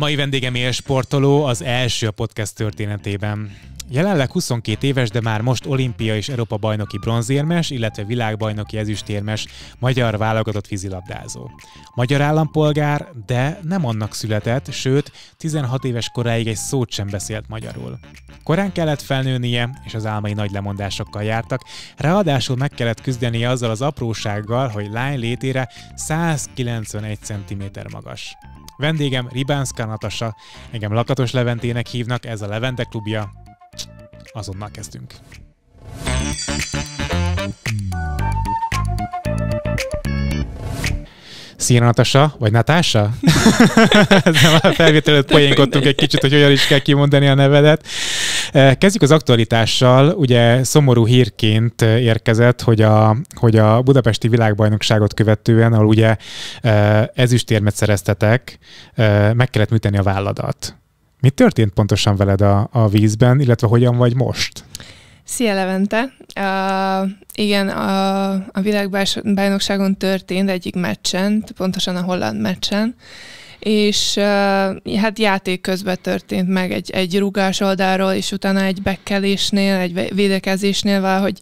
Mai vendégem élsportoló az első a podcast történetében. Jelenleg 22 éves, de már most olimpia és Európa bajnoki bronzérmes, illetve világbajnoki ezüstérmes magyar válogatott vízilabdázó. Magyar állampolgár, de nem annak született, sőt, 16 éves koráig egy szót sem beszélt magyarul. Korán kellett felnőnie, és az álmai nagy lemondásokkal jártak, ráadásul meg kellett küzdenie azzal az aprósággal, hogy lány létére 191 cm magas. Vendégem Ribánszka Natasa, engem Lakatos Leventének hívnak, ez a Levente klubja. Azonnal kezdünk. Thank you. Színatasa, vagy Natása? Ezzel már felvételőt poénkodtunk egy kicsit, hogy olyan is kell kimondani a nevedet. Eh, kezdjük az aktualitással. Ugye szomorú hírként eh, érkezett, hogy a, hogy a budapesti világbajnokságot követően, ahol ugye eh, ezüstérmet szereztetek, meg kellett műteni a válladat. Mi történt pontosan veled a, a vízben, illetve hogyan vagy most? Szia Levente! Uh, igen, a, a világbajnokságon történt egyik meccsen, pontosan a holland meccsen, és eh, hát játék közben történt meg egy, egy rugás oldalról, és utána egy bekkelésnél, egy védekezésnél valahogy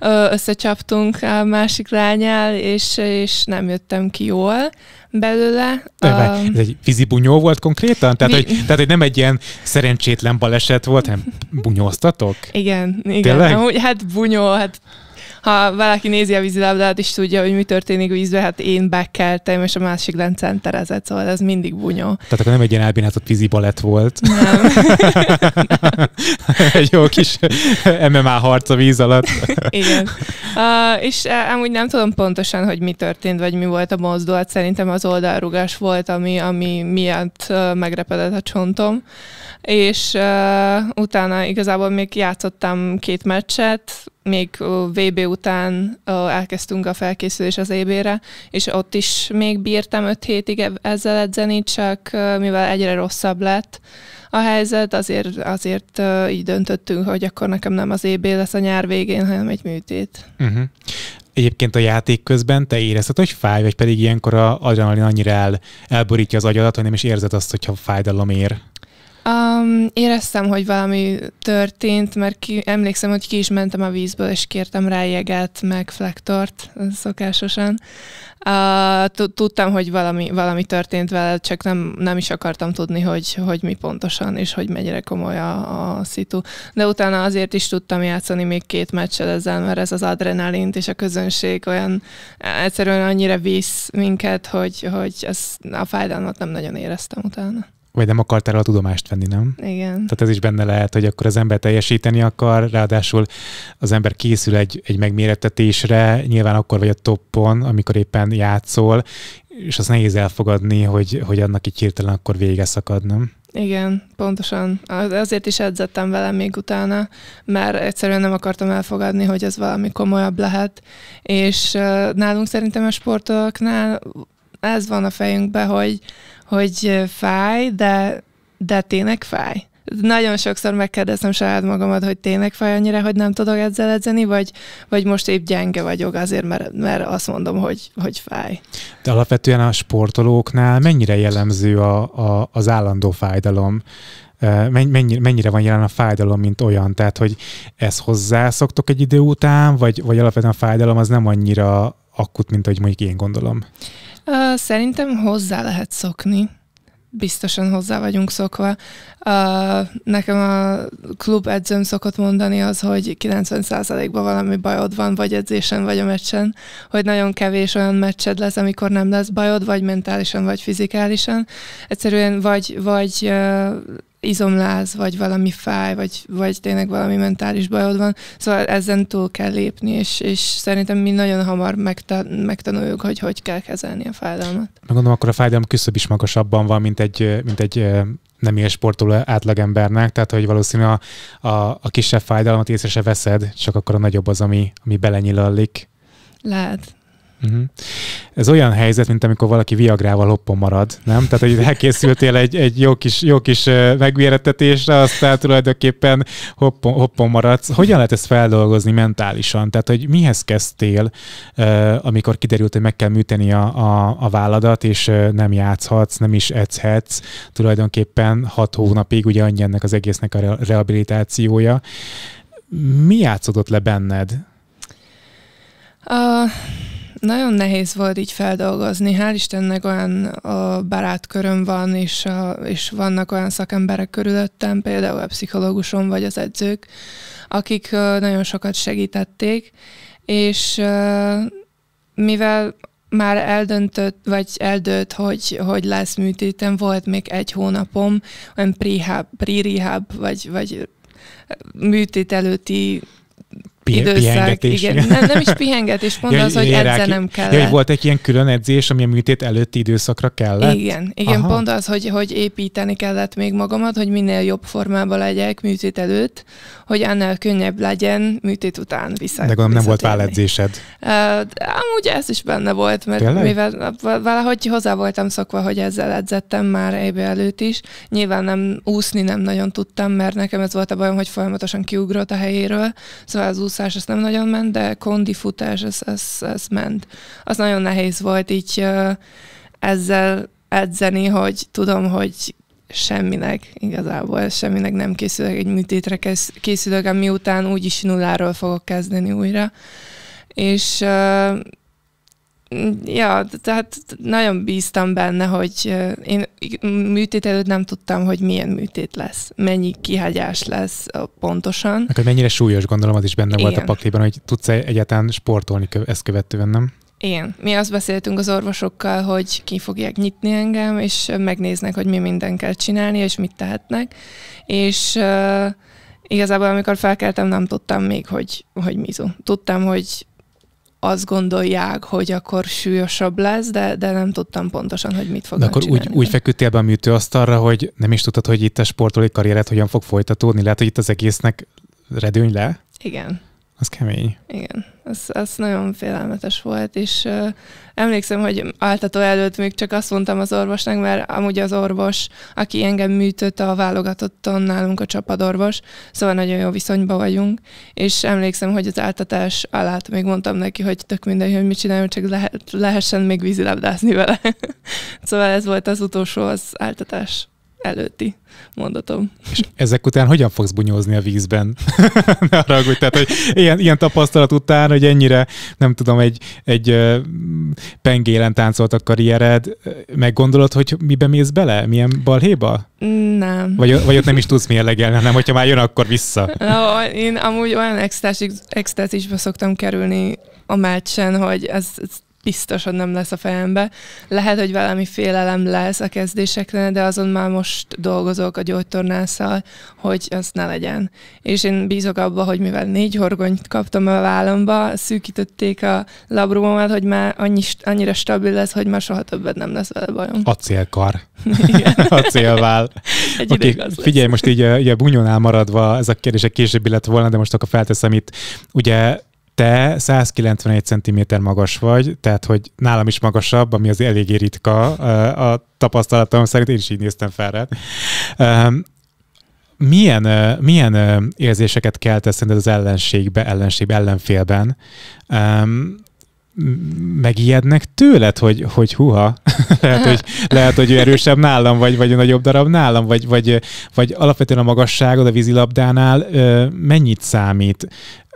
eh, összecsaptunk a másik lányál, és, és nem jöttem ki jól belőle. De, uh, ez egy vízi bunyó volt konkrétan? Tehát, vi- hogy, tehát, hogy nem egy ilyen szerencsétlen baleset volt, hanem bunyóztatok? Igen, igen. Amúgy, hát bunyó, hát ha valaki nézi a vízilabdát, is tudja, hogy mi történik vízbe, hát én bekeltem, és a másik lent centerezett, szóval ez mindig bunyó. Tehát akkor nem egy ilyen elbénázott vízi balett volt. Nem. nem. egy jó kis MMA harc a víz alatt. Igen. Uh, és e, amúgy nem tudom pontosan, hogy mi történt, vagy mi volt a mozdulat. Szerintem az oldalrugás volt, ami, ami miatt uh, megrepedett a csontom. És uh, utána igazából még játszottam két meccset, még VB után elkezdtünk a felkészülés az EB-re, és ott is még bírtam 5 hétig ezzel edzeni, csak mivel egyre rosszabb lett a helyzet, azért, azért így döntöttünk, hogy akkor nekem nem az EB lesz a nyár végén, hanem egy műtét. Uh-huh. Egyébként a játék közben te érezted, hogy fáj, vagy pedig ilyenkor a adrenalin annyira el, elborítja az agyadat, hogy nem is érzed azt, hogyha fájdalom ér? Um, éreztem, hogy valami történt, mert ki, emlékszem, hogy ki is mentem a vízből, és kértem rá jeget, meg flektort szokásosan. Uh, tudtam, hogy valami, valami történt vele, csak nem, nem is akartam tudni, hogy, hogy mi pontosan, és hogy mennyire komoly a, a szitu. De utána azért is tudtam játszani még két meccsel ezzel, mert ez az adrenalint és a közönség olyan egyszerűen annyira visz minket, hogy, hogy ez, a fájdalmat nem nagyon éreztem utána vagy nem akartál a tudomást venni, nem? Igen. Tehát ez is benne lehet, hogy akkor az ember teljesíteni akar, ráadásul az ember készül egy, egy megmérettetésre, nyilván akkor vagy a toppon, amikor éppen játszol, és az nehéz elfogadni, hogy, hogy annak így hirtelen akkor vége szakad, nem? Igen, pontosan. Azért is edzettem vele még utána, mert egyszerűen nem akartam elfogadni, hogy ez valami komolyabb lehet. És nálunk szerintem a sportolóknál ez van a fejünkben, hogy, hogy fáj, de, de tényleg fáj? Nagyon sokszor megkérdeztem saját magamat, hogy tényleg fáj annyira, hogy nem tudok ezzel edzeni, vagy, vagy most épp gyenge vagyok azért, mert, mert azt mondom, hogy, hogy fáj. De alapvetően a sportolóknál mennyire jellemző a, a, az állandó fájdalom? mennyire, mennyire van jelen a fájdalom, mint olyan? Tehát, hogy ez hozzászoktok egy idő után, vagy, vagy alapvetően a fájdalom az nem annyira akkut, mint ahogy mondjuk én gondolom? Szerintem hozzá lehet szokni. Biztosan hozzá vagyunk szokva. Nekem a klub edzőm szokott mondani az, hogy 90%-ban valami bajod van, vagy edzésen, vagy a meccsen, hogy nagyon kevés olyan meccsed lesz, amikor nem lesz bajod, vagy mentálisan, vagy fizikálisan. Egyszerűen vagy, vagy izomláz, vagy valami fáj, vagy, vagy tényleg valami mentális bajod van. Szóval ezen túl kell lépni, és, és szerintem mi nagyon hamar megta- megtanuljuk, hogy hogy kell kezelni a fájdalmat. Gondolom, akkor a fájdalom küszöbb is magasabban van, mint egy, mint egy nem ilyen sportoló átlagembernek, tehát hogy valószínű a, a, a kisebb fájdalmat észre se veszed, csak akkor a nagyobb az, ami, ami belenyilallik. Lehet, Uh-huh. Ez olyan helyzet, mint amikor valaki viagrával hoppon marad, nem? Tehát, hogy elkészültél egy, egy jó kis, jó kis megvéretetésre, aztán tulajdonképpen hoppon, hoppon maradsz. Hogyan lehet ezt feldolgozni mentálisan? Tehát, hogy mihez kezdtél, amikor kiderült, hogy meg kell műteni a, a, a válladat, és nem játszhatsz, nem is edzhetsz. Tulajdonképpen hat hónapig ugye annyi ennek az egésznek a rehabilitációja. Mi játszódott le benned? Uh... Nagyon nehéz volt így feldolgozni. Hál' Istennek olyan a barátköröm van, és, a, és vannak olyan szakemberek körülöttem, például a pszichológusom vagy az edzők, akik nagyon sokat segítették, és mivel már eldöntött, vagy eldőtt, hogy, hogy lesz műtétem, volt még egy hónapom, olyan pre-rehab, pre vagy, vagy műtét előtti pihengetés időszak. Igen. Nem, nem is pihengetés, pont ja, az, hogy ér, edzenem kellett. Ja, volt egy ilyen külön edzés, ami a műtét előtti időszakra kellett? Igen, igen pont az, hogy, hogy építeni kellett még magamat, hogy minél jobb formában legyek műtét előtt, hogy annál könnyebb legyen műtét után vissza. De gondolom nem volt váledzésed. Uh, amúgy ez is benne volt, mert Tényleg? mivel valahogy hozzá voltam szokva, hogy ezzel edzettem már ébe előtt is. Nyilván nem úszni nem nagyon tudtam, mert nekem ez volt a bajom, hogy folyamatosan kiugrott a helyéről, szóval az úszás az nem nagyon ment, de kondifutás az, az, az ment. Az nagyon nehéz volt így ezzel edzeni, hogy tudom, hogy semminek, igazából semminek nem készülök, egy műtétre készülök, miután úgyis nulláról fogok kezdeni újra. És Ja, tehát nagyon bíztam benne, hogy én műtét előtt nem tudtam, hogy milyen műtét lesz, mennyi kihagyás lesz pontosan. Akkor mennyire súlyos, gondolom, az is benne Igen. volt a pakliban, hogy tudsz egyáltalán sportolni ezt követően, nem? Én. Mi azt beszéltünk az orvosokkal, hogy ki fogják nyitni engem, és megnéznek, hogy mi minden kell csinálni, és mit tehetnek. És uh, igazából amikor felkeltem, nem tudtam még, hogy, hogy mizu. Tudtam, hogy azt gondolják, hogy akkor súlyosabb lesz, de, de nem tudtam pontosan, hogy mit fognak De akkor csinálni. úgy, úgy feküdtél be a műtőasztalra, hogy nem is tudtad, hogy itt a sportolói karriered hogyan fog folytatódni. Lehet, hogy itt az egésznek redőny le? Igen. Az kemény. Igen, az, az nagyon félelmetes volt, és uh, emlékszem, hogy áltató előtt még csak azt mondtam az orvosnak, mert amúgy az orvos, aki engem műtött a válogatotton nálunk a csapadorvos, szóval nagyon jó viszonyban vagyunk, és emlékszem, hogy az áltatás alatt még mondtam neki, hogy tök mindegy, hogy mit csináljunk, csak lehet, lehessen még vízilabdázni vele. szóval ez volt az utolsó az áltatás előtti mondatom. És ezek után hogyan fogsz bunyózni a vízben? ne haragudj, tehát hogy ilyen, ilyen tapasztalat után, hogy ennyire, nem tudom, egy, egy pengélen táncolt a karriered, meggondolod, hogy miben mész bele? Milyen balhéba? Nem. Vagy, vagy ott nem is tudsz mérlegelni, hanem hogyha már jön, akkor vissza. no, én amúgy olyan extázisba szoktam kerülni a meccsen, hogy ez, ez biztos, hogy nem lesz a fejembe. Lehet, hogy valami félelem lesz a kezdésekre, de azon már most dolgozok a gyógytornásszal, hogy az ne legyen. És én bízok abba, hogy mivel négy horgonyt kaptam a vállamba, szűkítették a labrumomat, hogy már annyi, annyira stabil lesz, hogy már soha többet nem lesz vele bajom. a célvál. Egy okay, figyelj, most így, így a bunyónál maradva ez a kérdés később lett volna, de most akkor felteszem itt. Ugye te 191 cm magas vagy, tehát hogy nálam is magasabb, ami az eléggé ritka eh, a tapasztalatom szerint, én is így néztem fel rád. Ehm, milyen, eh, milyen eh, érzéseket kell teszned az ellenségbe, ellenségbe, ellenfélben? Ehm, megijednek tőled, hogy, hogy huha, lehet, hogy, lehet, hogy ő erősebb nálam, vagy, vagy nagyobb darab nálam, vagy, vagy, vagy alapvetően a magasságod a vízilabdánál mennyit számít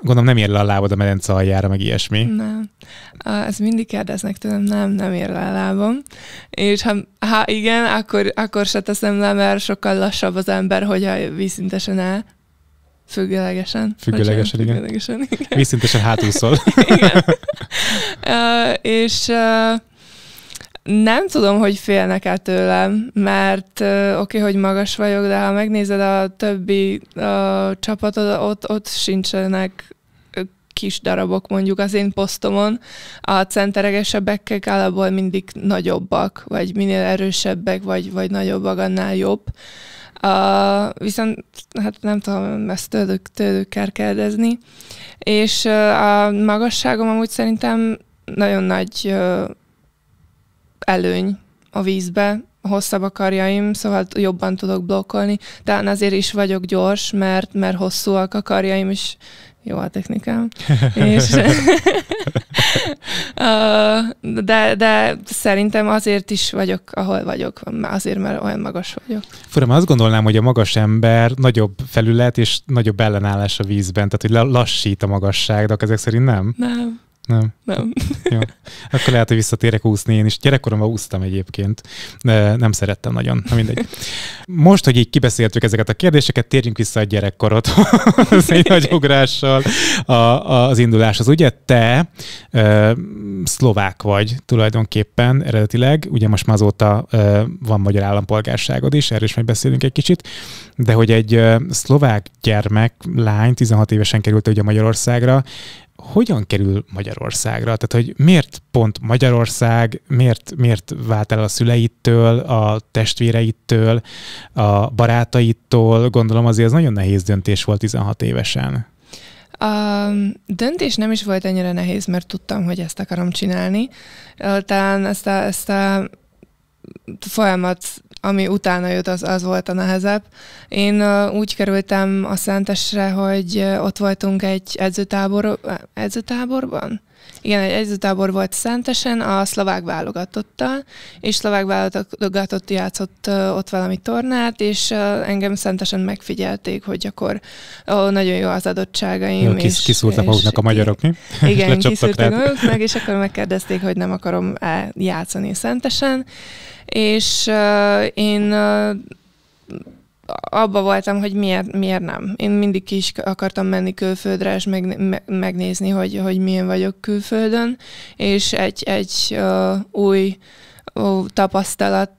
gondolom nem ér le a lábad a medence aljára, meg ilyesmi. Nem. Ezt mindig kérdeznek tőlem, nem, nem ér le a lábam. És ha, ha igen, akkor, akkor se teszem le, mert sokkal lassabb az ember, hogyha vízszintesen el. Függőlegesen. Függőlegesen, igen. Függőlegesen, igen. Vízszintesen hátúszol. igen. Uh, és uh, nem tudom, hogy félnek-e tőlem, mert uh, oké, okay, hogy magas vagyok, de ha megnézed a többi uh, csapatod, ott, ott sincsenek kis darabok mondjuk az én posztomon, a centeregesebbekek alapból mindig nagyobbak, vagy minél erősebbek, vagy, vagy nagyobbak, annál jobb. Uh, viszont hát nem tudom, ezt tőlük, tőlük kell kérdezni. És uh, a magasságom amúgy szerintem nagyon nagy uh, előny a vízbe, hosszabb a karjaim, szóval jobban tudok blokkolni. Talán azért is vagyok gyors, mert, mert hosszúak a karjaim, és jó a technikám. és, de, de szerintem azért is vagyok, ahol vagyok, azért, mert olyan magas vagyok. Furam, azt gondolnám, hogy a magas ember nagyobb felület és nagyobb ellenállás a vízben, tehát hogy lassít a magasság, de ezek szerint nem? Nem. Nem. Nem. Jó. Akkor lehet, hogy visszatérek úszni én is. Gyerekkoromban úsztam egyébként, de nem szerettem nagyon. Na mindegy. Most, hogy így kibeszéltük ezeket a kérdéseket, térjünk vissza a gyerekkorot. Ez egy nagy ugrással a, a, az induláshoz. Ugye te uh, szlovák vagy tulajdonképpen eredetileg, ugye most már azóta uh, van magyar állampolgárságod is, erről is majd beszélünk egy kicsit, de hogy egy uh, szlovák gyermek, lány 16 évesen került ugye Magyarországra, hogyan kerül Magyarországra? Tehát, hogy miért pont Magyarország, miért, miért vált el a szüleittől, a testvéreittől, a barátaittól? Gondolom azért az nagyon nehéz döntés volt 16 évesen. A döntés nem is volt ennyire nehéz, mert tudtam, hogy ezt akarom csinálni. Talán ezt a, ezt a folyamat ami utána jött, az, az volt a nehezebb. Én uh, úgy kerültem a Szentesre, hogy uh, ott voltunk egy edzőtábor, edzőtáborban, igen, egy edzőtábor volt Szentesen a szlovák válogatottal, és szlovák válogatott játszott ott valami tornát, és engem Szentesen megfigyelték, hogy akkor ó, nagyon jó az adottságaim. Jó, kis, és, kiszúrtak és, maguknak a magyarok, mi? Igen, kiszúrtak maguknak, és akkor megkérdezték, hogy nem akarom játszani Szentesen, és uh, én uh, abba voltam, hogy miért, miért nem. Én mindig ki is akartam menni külföldre, és meg, me, megnézni, hogy, hogy milyen vagyok külföldön, és egy, egy uh, új uh, tapasztalat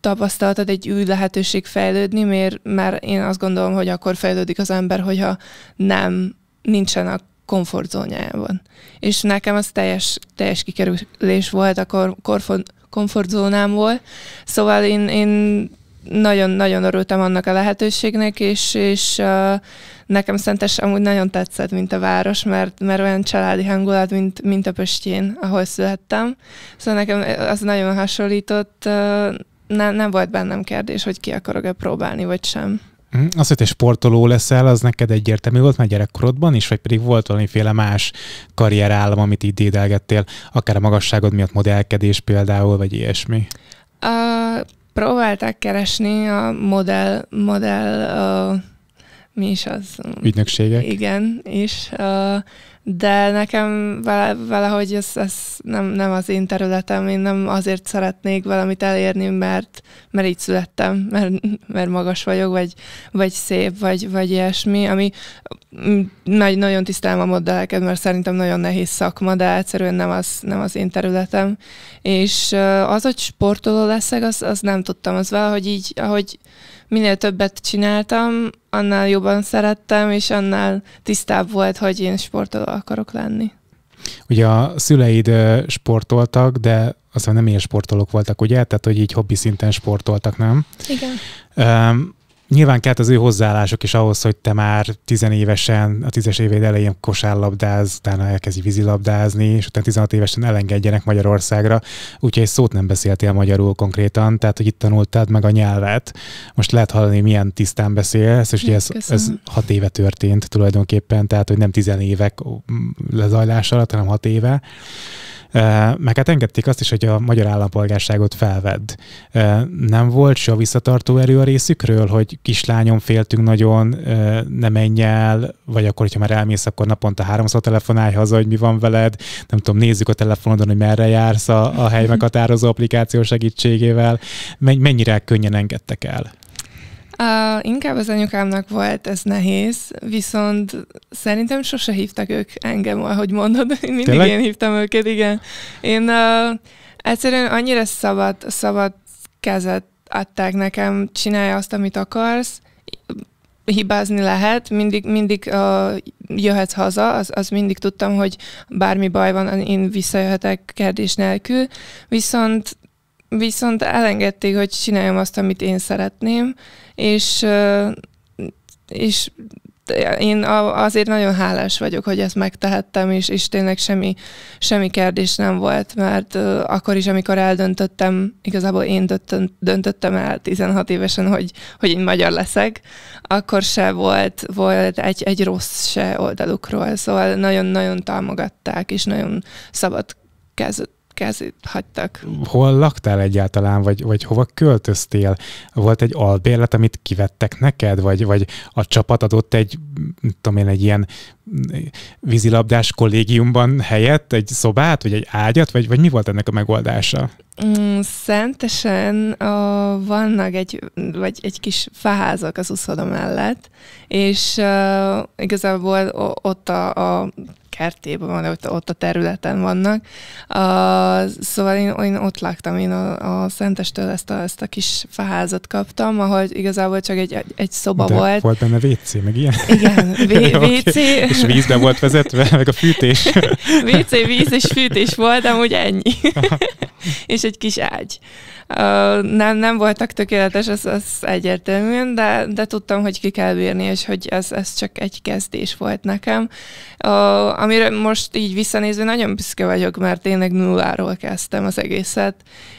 tapasztalatod, egy új lehetőség fejlődni, mert már én azt gondolom, hogy akkor fejlődik az ember, hogyha nem, nincsen a komfortzónájában. És nekem az teljes, teljes kikerülés volt a kor, korfon, komfortzónámból, szóval én, én nagyon-nagyon örültem annak a lehetőségnek, és, és uh, nekem Szentes amúgy nagyon tetszett, mint a város, mert, mert olyan családi hangulat, mint, mint a Pöstjén, ahol születtem. Szóval nekem az nagyon hasonlított, uh, nem, nem volt bennem kérdés, hogy ki akarok-e próbálni, vagy sem. Mhm. Az, hogy te sportoló leszel, az neked egyértelmű volt már gyerekkorodban is, vagy pedig volt valamiféle más karrierállam, amit így dédelgettél, akár a magasságod miatt modellkedés például, vagy ilyesmi? Uh, próbálták keresni a modell, modell uh, mi is az? Ügynökségek. Igen, és uh, de nekem vele, valahogy ez, ez nem, nem az én területem, én nem azért szeretnék valamit elérni, mert, mert így születtem, mert, mert magas vagyok, vagy, vagy szép, vagy, vagy ilyesmi, ami nagy, nagyon tisztelem a modelleket, mert szerintem nagyon nehéz szakma, de egyszerűen nem az, nem az én területem. És az, hogy sportoló leszek, az, az nem tudtam, az valahogy így, ahogy minél többet csináltam, annál jobban szerettem, és annál tisztább volt, hogy én sportoló akarok lenni. Ugye a szüleid sportoltak, de aztán nem ilyen sportolók voltak, ugye? Tehát, hogy így hobbi szinten sportoltak, nem? Igen. Nyilván kellett az ő hozzáállások is ahhoz, hogy te már tizenévesen, a tízes évéd elején kosárlabdáz, utána elkezdi vízilabdázni, és utána 16 évesen elengedjenek Magyarországra, úgyhogy egy szót nem beszéltél magyarul konkrétan, tehát hogy itt tanultad meg a nyelvet. Most lehet hallani, milyen tisztán beszélsz, és ugye ez, ez hat éve történt tulajdonképpen, tehát hogy nem évek mm, lezajlás alatt, hanem hat éve meg hát engedték azt is, hogy a magyar állampolgárságot felvedd. Nem volt se visszatartó erő a részükről, hogy kislányom féltünk nagyon, ne menj el, vagy akkor, hogyha már elmész, akkor naponta háromszor telefonálj haza, hogy mi van veled, nem tudom, nézzük a telefonodon, hogy merre jársz a, a hely meghatározó applikáció segítségével. Mennyire könnyen engedtek el? A inkább az anyukámnak volt ez nehéz, viszont szerintem sose hívtak ők engem, ahogy mondod. Mindig Tényleg? én hívtam őket, igen. Én a, egyszerűen annyira szabad, szabad kezet adták nekem, csinálja azt, amit akarsz, hibázni lehet, mindig, mindig a, jöhetsz haza, az, az mindig tudtam, hogy bármi baj van, én visszajöhetek kérdés nélkül, viszont viszont elengedték, hogy csináljam azt, amit én szeretném, és, és én azért nagyon hálás vagyok, hogy ezt megtehettem, és, és tényleg semmi, semmi kérdés nem volt, mert akkor is, amikor eldöntöttem, igazából én döntöttem el 16 évesen, hogy, hogy én magyar leszek, akkor se volt, volt egy, egy rossz se oldalukról, szóval nagyon-nagyon támogatták, és nagyon szabad kezdett kázit hagytak. Hol laktál egyáltalán, vagy, vagy hova költöztél? Volt egy albérlet, amit kivettek neked, vagy, vagy a csapat adott egy, tudom én, egy ilyen vízilabdás kollégiumban helyett egy szobát, vagy egy ágyat, vagy, vagy mi volt ennek a megoldása? Mm, szentesen ó, vannak egy, vagy egy kis faházak az úszoda mellett, és uh, igazából ott a, a kertében van, ott, ott a területen vannak. Uh, szóval én, én ott láttam, én a, a Szentestől ezt a, ezt a kis faházat kaptam, ahol igazából csak egy, egy szoba De volt. volt benne WC, meg ilyen? Igen, WC. okay. WC. És vízbe volt vezetve, meg a fűtés. WC, víz és fűtés volt, amúgy ennyi. és egy kis ágy nem, nem voltak tökéletes, az az egyértelműen, de, de tudtam, hogy ki kell bírni, és hogy ez, ez csak egy kezdés volt nekem. Uh, amire most így visszanézve nagyon büszke vagyok, mert tényleg nulláról kezdtem az egészet,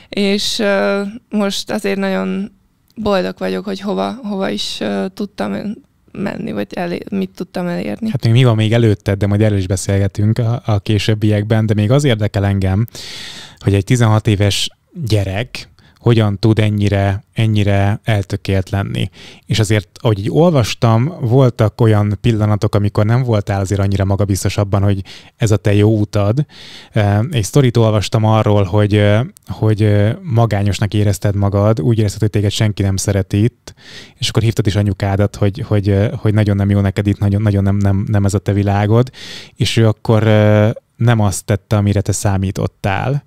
és uh, most azért nagyon boldog vagyok, hogy hova, hova is uh, tudtam menni, vagy elé, mit tudtam elérni. Hát még mi van még előtted, de majd erről is beszélgetünk a, a későbbiekben, de még az érdekel engem, hogy egy 16 éves gyerek hogyan tud ennyire, ennyire eltökélt lenni. És azért, ahogy így olvastam, voltak olyan pillanatok, amikor nem voltál azért annyira magabiztos abban, hogy ez a te jó utad. Egy sztorit olvastam arról, hogy, hogy magányosnak érezted magad, úgy érezted, hogy téged senki nem szeret itt, és akkor hívtad is anyukádat, hogy, hogy, hogy nagyon nem jó neked itt, nagyon, nagyon nem, nem, nem ez a te világod, és ő akkor nem azt tette, amire te számítottál,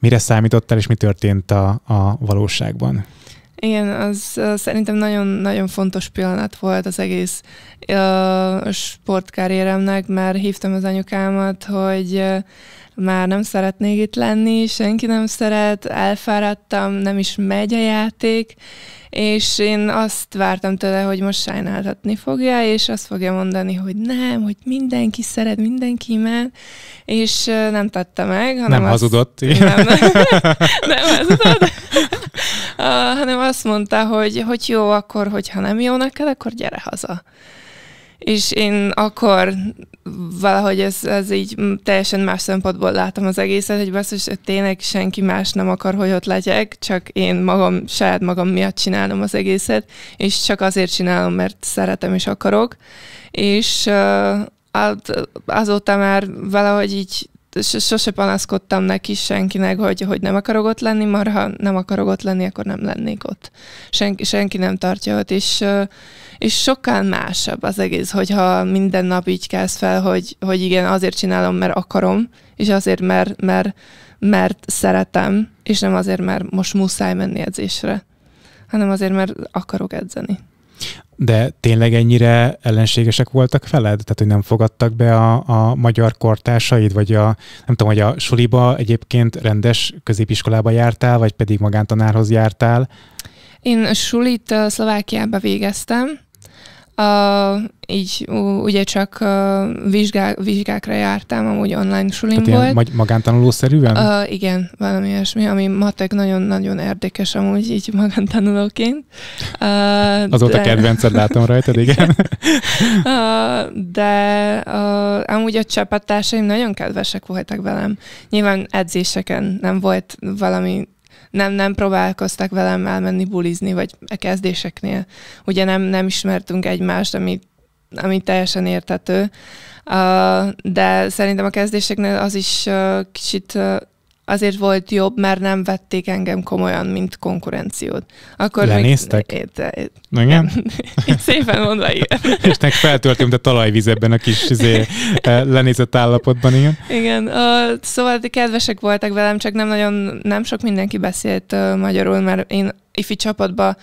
Mire számítottál, és mi történt a, a valóságban? Igen, az, szerintem nagyon-nagyon fontos pillanat volt az egész sportkarrieremnek, mert hívtam az anyukámat, hogy már nem szeretnék itt lenni, senki nem szeret, elfáradtam, nem is megy a játék, és én azt vártam tőle, hogy most sajnáltatni fogja, és azt fogja mondani, hogy nem, hogy mindenki szeret, mindenki imád, és nem tette meg. Hanem nem azt, hazudott. Nem, nem, nem hazudott. uh, hanem azt mondta, hogy, hogy jó, akkor, hogyha nem jó neked, akkor gyere haza. És én akkor valahogy ez, ez így mm, teljesen más szempontból látom az egészet, hogy basszus, tényleg senki más nem akar, hogy ott legyek, csak én magam, saját magam miatt csinálom az egészet, és csak azért csinálom, mert szeretem és akarok, és azóta már valahogy így sose panaszkodtam neki senkinek, hogy, hogy nem akarok ott lenni, mert ha nem akarok ott lenni, akkor nem lennék ott. Senki, senki nem tartja ott, és, és sokkal másabb az egész, hogyha minden nap így kezd fel, hogy, hogy igen, azért csinálom, mert akarom, és azért, mert, mert, mert szeretem, és nem azért, mert most muszáj menni edzésre, hanem azért, mert akarok edzeni. De tényleg ennyire ellenségesek voltak veled? Tehát, hogy nem fogadtak be a, a magyar kortársaid, vagy a, nem tudom, hogy a suliba egyébként rendes középiskolába jártál, vagy pedig magántanárhoz jártál? Én a sulit Szlovákiába végeztem, Uh, így uh, ugye csak uh, vizsgá, vizsgákra jártam, amúgy online sulim Tehát volt. Magy- magántanulószerűen? Uh, igen, valami ilyesmi, ami matek nagyon-nagyon érdekes amúgy így magántanulóként. Uh, Azóta de... kedvenced látom rajtad, igen. uh, de uh, amúgy a csapattársaim nagyon kedvesek voltak velem. Nyilván edzéseken nem volt valami nem, nem próbálkoztak velem elmenni bulizni, vagy a kezdéseknél. Ugye nem, nem ismertünk egymást, ami, ami teljesen értető. Uh, de szerintem a kezdéseknél az is uh, kicsit uh, azért volt jobb, mert nem vették engem komolyan, mint konkurenciót. Akkor Lenéztek? Még, é, é, é, igen? Így szépen mondva, igen. És nek feltöltöm, de talajvíz ebben a kis izé, eh, lenézett állapotban, igen. Igen, uh, szóval kedvesek voltak velem, csak nem nagyon, nem sok mindenki beszélt uh, magyarul, mert én ifi csapatban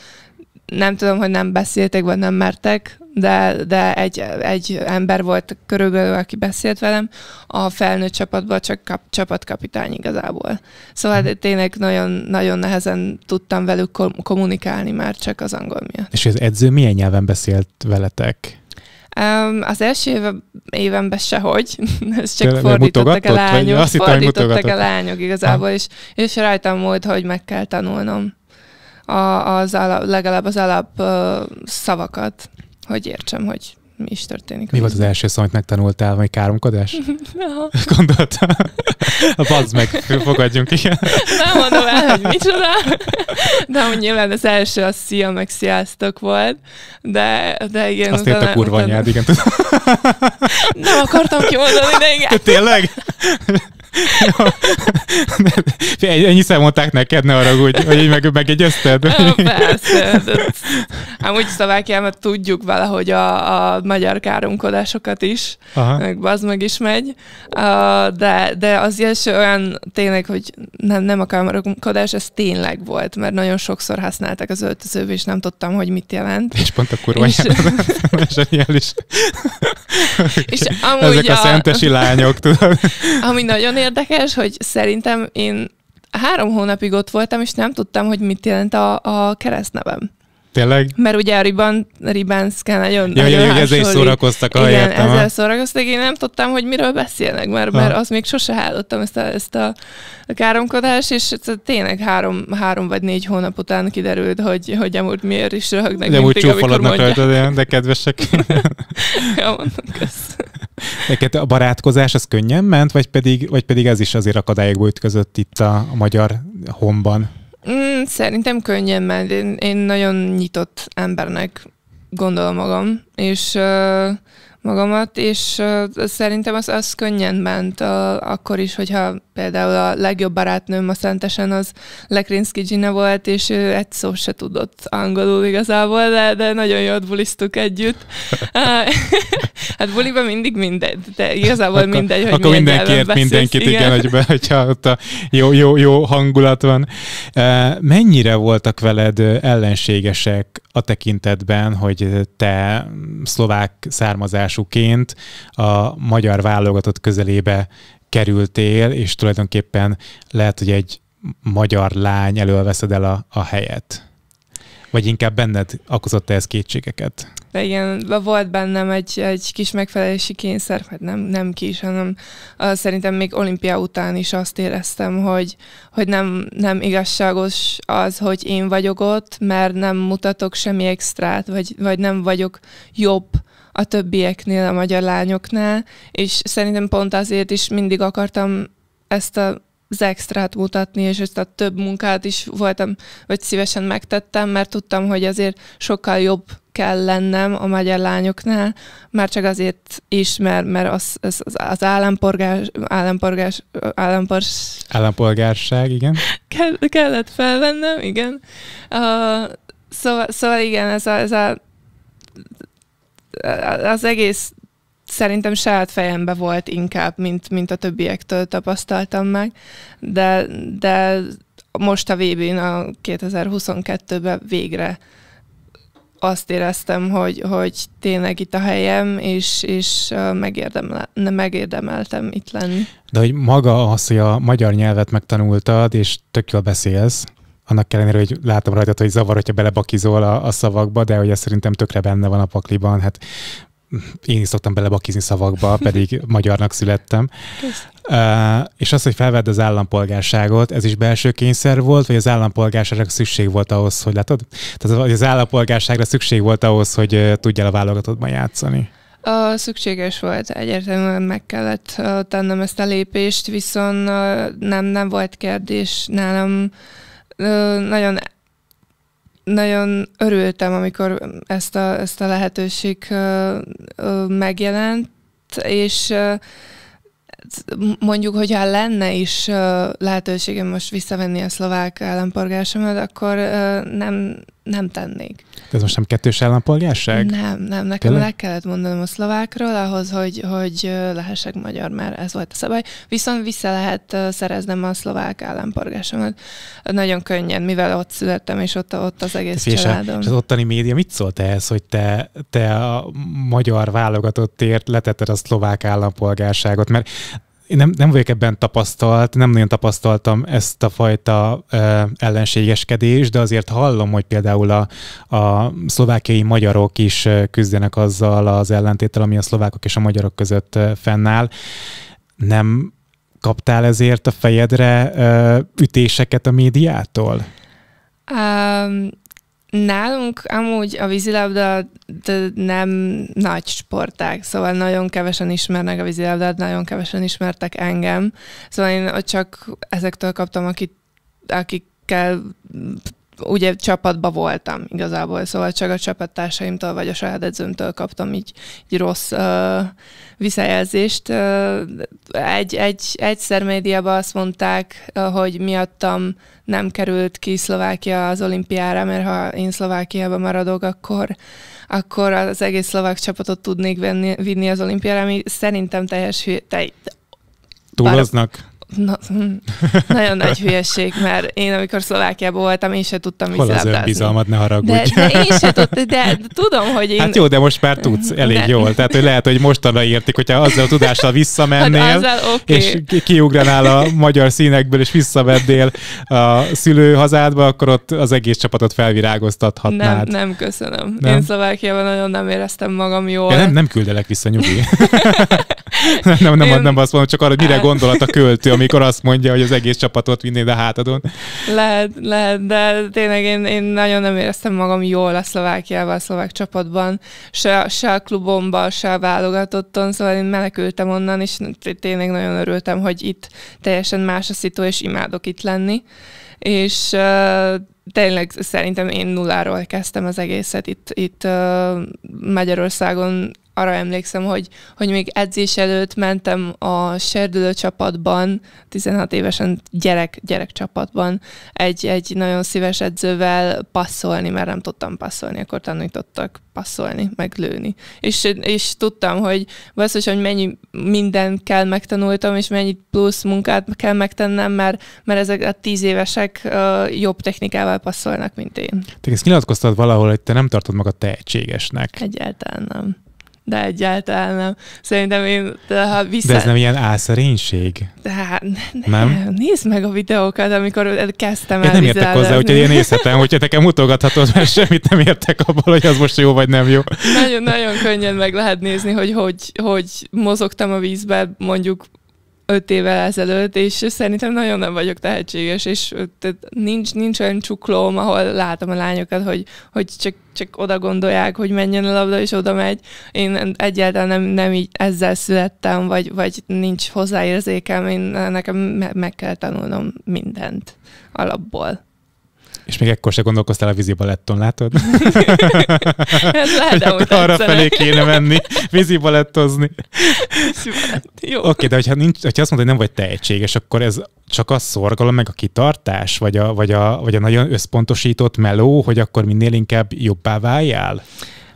nem tudom, hogy nem beszéltek, vagy nem mertek de, de egy, egy ember volt körülbelül, aki beszélt velem, a felnőtt csapatban csak kap, csapatkapitány igazából. Szóval hmm. tényleg nagyon, nagyon nehezen tudtam velük kom- kommunikálni már csak az angol miatt. És az edző milyen nyelven beszélt veletek? Um, az első éve, évenben sehogy, ez csak Te fordítottak a lányok, azt fordítottak a lányok igazából, és, és rajtam volt, hogy meg kell tanulnom a, az alap, legalább az alap uh, szavakat hogy értsem, hogy mi is történik. Mi volt az első szó, amit megtanultál, vagy káromkodás? Gondoltam. A hát bazd meg, fogadjunk, igen. Nem mondom el, hogy micsoda, de amúgy nyilván az első a szia, meg sziasztok volt, de, de igen. Azt utána, a kurva anyád, igen. Nem akartam kimondani, de igen. Tényleg? Ennyiszer mondták neked, ne arra úgy, hogy így meg, megjegyezted? Persze. Amúgy Szlovákiában tudjuk valahogy a, a magyar káromkodásokat is, Aha. meg az meg is megy, de, de az első olyan tényleg, hogy nem, nem a káromkodás, ez tényleg volt, mert nagyon sokszor használták az öltözőbe, és nem tudtam, hogy mit jelent. És pont a kurva és... zseniális. és amúgy Ezek a, a szentesi lányok, tudod. Ami nagyon érdekes, hogy szerintem én három hónapig ott voltam, és nem tudtam, hogy mit jelent a, a keresztnevem. Tényleg? Mert ugye a Riban, Ribanszkán nagyon, ja, nagyon ja, hasonlít. ezzel is szórakoztak. Igen, értem, ezzel ha? szórakoztak. Én nem tudtam, hogy miről beszélnek, mert, mert azt még sose hallottam ezt a, ezt a, káromkodást, és tényleg három, három vagy négy hónap után kiderült, hogy, hogy amúgy miért is röhögnek. nem úgy csúfolodnak rajta, de kedvesek. ja, mondom, kösz. Neked a barátkozás az könnyen ment, vagy pedig, vagy pedig ez is azért akadályokba ütközött itt a, a magyar honban? Mm, szerintem könnyen, mert én, én nagyon nyitott embernek gondolom magam, és uh, magamat, és uh, szerintem az, az könnyen ment akkor is, hogyha például a legjobb barátnőm a Szentesen az Lekrinszki Gina volt, és ő egy szó se tudott angolul igazából, de, de nagyon jót bulisztuk együtt. hát buliban mindig mindegy, de igazából akkor, mindegy, hogy Akkor mindenkiért mindenkit, igen, igen hogy be, hogyha ott a jó, jó, jó hangulat van. Mennyire voltak veled ellenségesek a tekintetben, hogy te szlovák származásúként a magyar válogatott közelébe kerültél, és tulajdonképpen lehet, hogy egy magyar lány elől veszed el a, a helyet. Vagy inkább benned okozott ez kétségeket? Igen, volt bennem egy, egy kis megfelelési kényszer, hát nem, nem kis, hanem uh, szerintem még olimpia után is azt éreztem, hogy, hogy nem, nem igazságos az, hogy én vagyok ott, mert nem mutatok semmi extrát, vagy, vagy nem vagyok jobb a többieknél, a magyar lányoknál, és szerintem pont azért is mindig akartam ezt a az extrát mutatni, és ezt a több munkát is voltam, vagy szívesen megtettem, mert tudtam, hogy azért sokkal jobb kell lennem a magyar lányoknál, már csak azért is, mert, mert az, az, az állampolgás, állampolgás, állampors... állampolgárság, igen. Kell, kellett felvennem, igen. Uh, szóval, szóval igen, ez a, ez a az egész szerintem saját fejembe volt inkább, mint, mint a többiektől tapasztaltam meg, de, de most a vb n a 2022-ben végre azt éreztem, hogy, hogy tényleg itt a helyem, és, és megérdemle, megérdemeltem itt lenni. De hogy maga az, hogy a magyar nyelvet megtanultad, és tök jól beszélsz, annak ellenére, hogy látom rajtad, hogy zavar, hogyha belebakizol a, a szavakba, de ugye szerintem tökre benne van a pakliban, hát én is szoktam belebakizni szavakba, pedig magyarnak születtem. Uh, és az, hogy felvedd az állampolgárságot, ez is belső kényszer volt, vagy az állampolgárságra szükség volt ahhoz, hogy látod? Tehát az állampolgárságra szükség volt ahhoz, hogy uh, tudjál a válogatottban játszani? Uh, szükséges volt, egyértelműen meg kellett uh, tennem ezt a lépést, viszont uh, nem, nem volt kérdés nálam. Uh, nagyon nagyon örültem, amikor ezt a, ezt a lehetőség megjelent, és mondjuk, hogyha lenne is lehetőségem most visszavenni a szlovák állampolgárságomat, akkor nem nem tennék. De ez most nem kettős állampolgárság? Nem, nem. Nekem Tényleg? le kellett mondanom a szlovákról ahhoz, hogy, hogy lehessek magyar, mert ez volt a szabály. Viszont vissza lehet szereznem a szlovák állampolgárságot. Nagyon könnyen, mivel ott születtem, és ott, ott az egész Fé, családom. És az ottani média mit szólt ehhez, hogy te, te a magyar válogatottért letetted a szlovák állampolgárságot? Mert én nem, nem vagyok ebben tapasztalt, nem nagyon tapasztaltam ezt a fajta ö, ellenségeskedést, de azért hallom, hogy például a, a szlovákiai magyarok is küzdenek azzal az ellentéttel, ami a szlovákok és a magyarok között fennáll. Nem kaptál ezért a fejedre ö, ütéseket a médiától? Um, Nálunk amúgy a vízilabda nem nagy sporták, szóval nagyon kevesen ismernek a vízilabdát, nagyon kevesen ismertek engem. Szóval én csak ezektől kaptam, akik akikkel ugye csapatba voltam igazából, szóval csak a csapattársaimtól vagy a saját edzőmtől kaptam így, így rossz uh, visszajelzést. Uh, egy, egy, egyszer médiában azt mondták, uh, hogy miattam nem került ki Szlovákia az olimpiára, mert ha én Szlovákiában maradok, akkor, akkor az egész szlovák csapatot tudnék venni, vinni az olimpiára, ami szerintem teljes hülye, te, Túloznak. Na, nagyon nagy hülyeség, mert én amikor Szlovákiában voltam, én se tudtam Hol az önbizalmat, ne haragudj. De, de én se tudtam, de tudom, hogy én... Hát jó, de most már tudsz elég de... jól. Tehát hogy lehet, hogy mostanra értik, hogyha azzal a tudással visszamennél, hát azzal, okay. és kiugranál a magyar színekből, és visszavednél a szülőhazádba, akkor ott az egész csapatot felvirágoztathatnád. Nem, nem köszönöm. Nem? Én Szlovákiában nagyon nem éreztem magam jól. Ja, nem, nem küldelek vissza, nyugi. nem, nem, nem, Én... nem azt mondom, csak arra, hogy mire gondolat a költő, amikor azt mondja, hogy az egész csapatot vinnéd a hátadon. Lehet, lehet, de tényleg én, én nagyon nem éreztem magam jól a Szlovákiával, a szlovák csapatban, se, se a klubomban, se a válogatotton, szóval én menekültem onnan, és tényleg nagyon örültem, hogy itt teljesen más a szitó, és imádok itt lenni. És uh, tényleg szerintem én nulláról kezdtem az egészet itt, itt uh, Magyarországon arra emlékszem, hogy, hogy még edzés előtt mentem a serdülő csapatban, 16 évesen gyerek, gyerek csapatban, egy, egy nagyon szíves edzővel passzolni, mert nem tudtam passzolni, akkor tanítottak passzolni, meg lőni. És, és tudtam, hogy basszus, hogy mennyi minden kell megtanultam, és mennyi plusz munkát kell megtennem, mert, mert ezek a tíz évesek uh, jobb technikával passzolnak, mint én. Te ezt nyilatkoztad valahol, hogy te nem tartod magad tehetségesnek. Egyáltalán nem de egyáltalán nem. Szerintem én, de ha vissza... De ez nem ilyen álszerénység? De hát, ne, nem? Nézd meg a videókat, amikor kezdtem el Én nem értek vizelni. hozzá, úgyhogy én nézhetem, hogyha nekem mutogathatod, mert semmit nem értek abból, hogy az most jó vagy nem jó. Nagyon-nagyon könnyen meg lehet nézni, hogy hogy, hogy mozogtam a vízbe mondjuk öt évvel ezelőtt, és szerintem nagyon nem vagyok tehetséges, és tehát nincs, nincs olyan csuklóm, ahol látom a lányokat, hogy, hogy csak, csak oda gondolják, hogy menjen a labda, és oda megy. Én egyáltalán nem, nem így ezzel születtem, vagy, vagy nincs hozzáérzékem, én nekem meg kell tanulnom mindent alapból. És még ekkor se gondolkoztál a vízibaletton, látod? Ez lehet, arra felé kéne menni, vízibalettozni. Jó. Oké, okay, de hogyha, nincs, hogyha azt mondod, hogy nem vagy tehetséges, akkor ez csak a szorgalom, meg a kitartás, vagy a, vagy a, vagy a nagyon összpontosított meló, hogy akkor minél inkább jobbá váljál?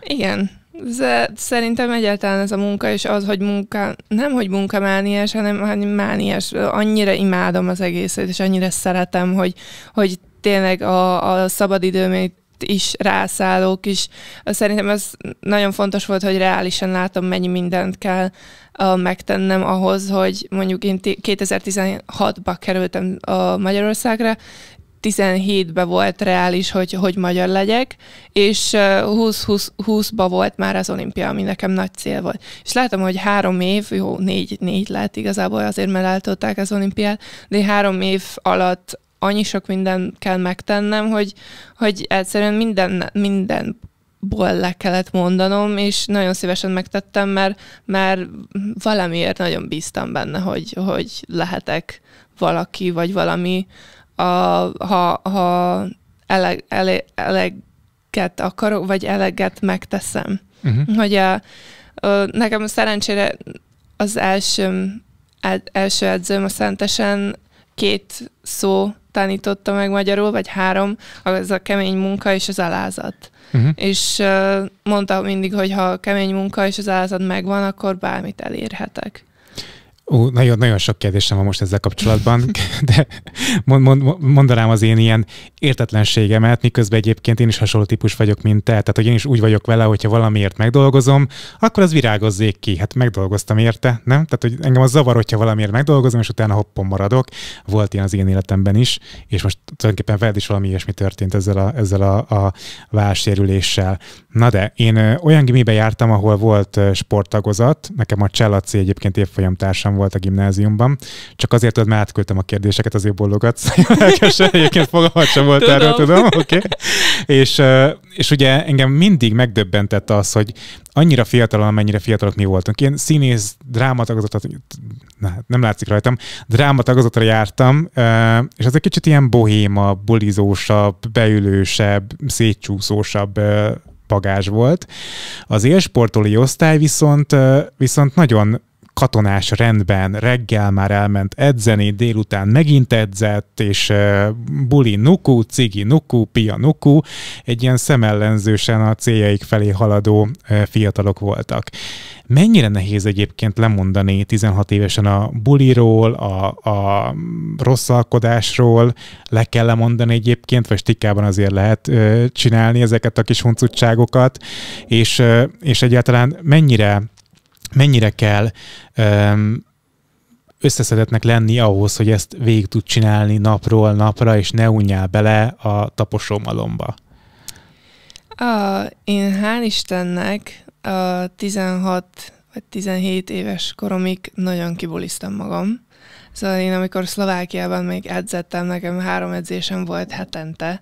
Igen, de szerintem egyáltalán ez a munka, és az, hogy munka, nem hogy munkamániás, hanem mániás, annyira imádom az egészet, és annyira szeretem, hogy, hogy tényleg a, a szabadidőmét is rászállók is. Szerintem ez nagyon fontos volt, hogy reálisan látom, mennyi mindent kell uh, megtennem ahhoz, hogy mondjuk én 2016-ba kerültem a Magyarországra, 17-ben volt reális, hogy, hogy magyar legyek, és 20 20 ba volt már az olimpia, ami nekem nagy cél volt. És látom, hogy három év, jó, négy, négy lehet igazából, azért mert az olimpiát, de három év alatt annyi sok minden kell megtennem, hogy, hogy egyszerűen minden, minden ból le kellett mondanom, és nagyon szívesen megtettem, mert, mert valamiért nagyon bíztam benne, hogy, hogy lehetek valaki, vagy valami, a, ha, ha ele, ele, eleget akarok, vagy eleget megteszem. Uh-huh. Hogy a, a, nekem szerencsére az első, el, első edzőm a szentesen két szó tanította meg magyarul, vagy három, az a kemény munka és az alázat. Uh-huh. És uh, mondta mindig, hogy ha a kemény munka és az alázat megvan, akkor bármit elérhetek. Ó, nagyon, nagyon sok kérdésem van most ezzel kapcsolatban, de mond, mond, mondanám az én ilyen értetlenségemet, miközben egyébként én is hasonló típus vagyok, mint te. Tehát, hogy én is úgy vagyok vele, hogyha valamiért megdolgozom, akkor az virágozzék ki. Hát megdolgoztam érte, nem? Tehát, hogy engem az zavar, hogyha valamiért megdolgozom, és utána hoppon maradok. Volt ilyen az én életemben is, és most tulajdonképpen veled is valami ilyesmi történt ezzel a, ezzel a, a válsérüléssel. Na de, én olyan gimibe jártam, ahol volt sporttagozat, nekem a Csellaci egyébként évfolyamtársam volt a gimnáziumban. Csak azért, hogy már átköltem a kérdéseket, azért bologatsz. Egyébként fogalmat sem volt tudom. erről, tudom. Okay. És, és ugye engem mindig megdöbbentett az, hogy annyira fiatalon, amennyire fiatalok mi voltunk. Én színész, drámatagozatot, nem látszik rajtam, drámatagozatra jártam, és az egy kicsit ilyen bohéma, bulizósabb, beülősebb, szétcsúszósabb bagázs volt. Az élsportoli osztály viszont, viszont nagyon katonás rendben, reggel már elment edzeni, délután megint edzett, és buli nuku, cigi nuku, pia nuku, egy ilyen szemellenzősen a céljaik felé haladó fiatalok voltak. Mennyire nehéz egyébként lemondani 16 évesen a buliról, a, a rosszalkodásról, le kell lemondani egyébként, vagy stikában azért lehet csinálni ezeket a kis huncutságokat, és, és egyáltalán mennyire mennyire kell um, összeszedetnek lenni ahhoz, hogy ezt végig tud csinálni napról napra, és ne unjál bele a taposómalomba? A, én hál' Istennek a 16 vagy 17 éves koromig nagyon kibuliztam magam. Szóval én amikor Szlovákiában még edzettem, nekem három edzésem volt hetente,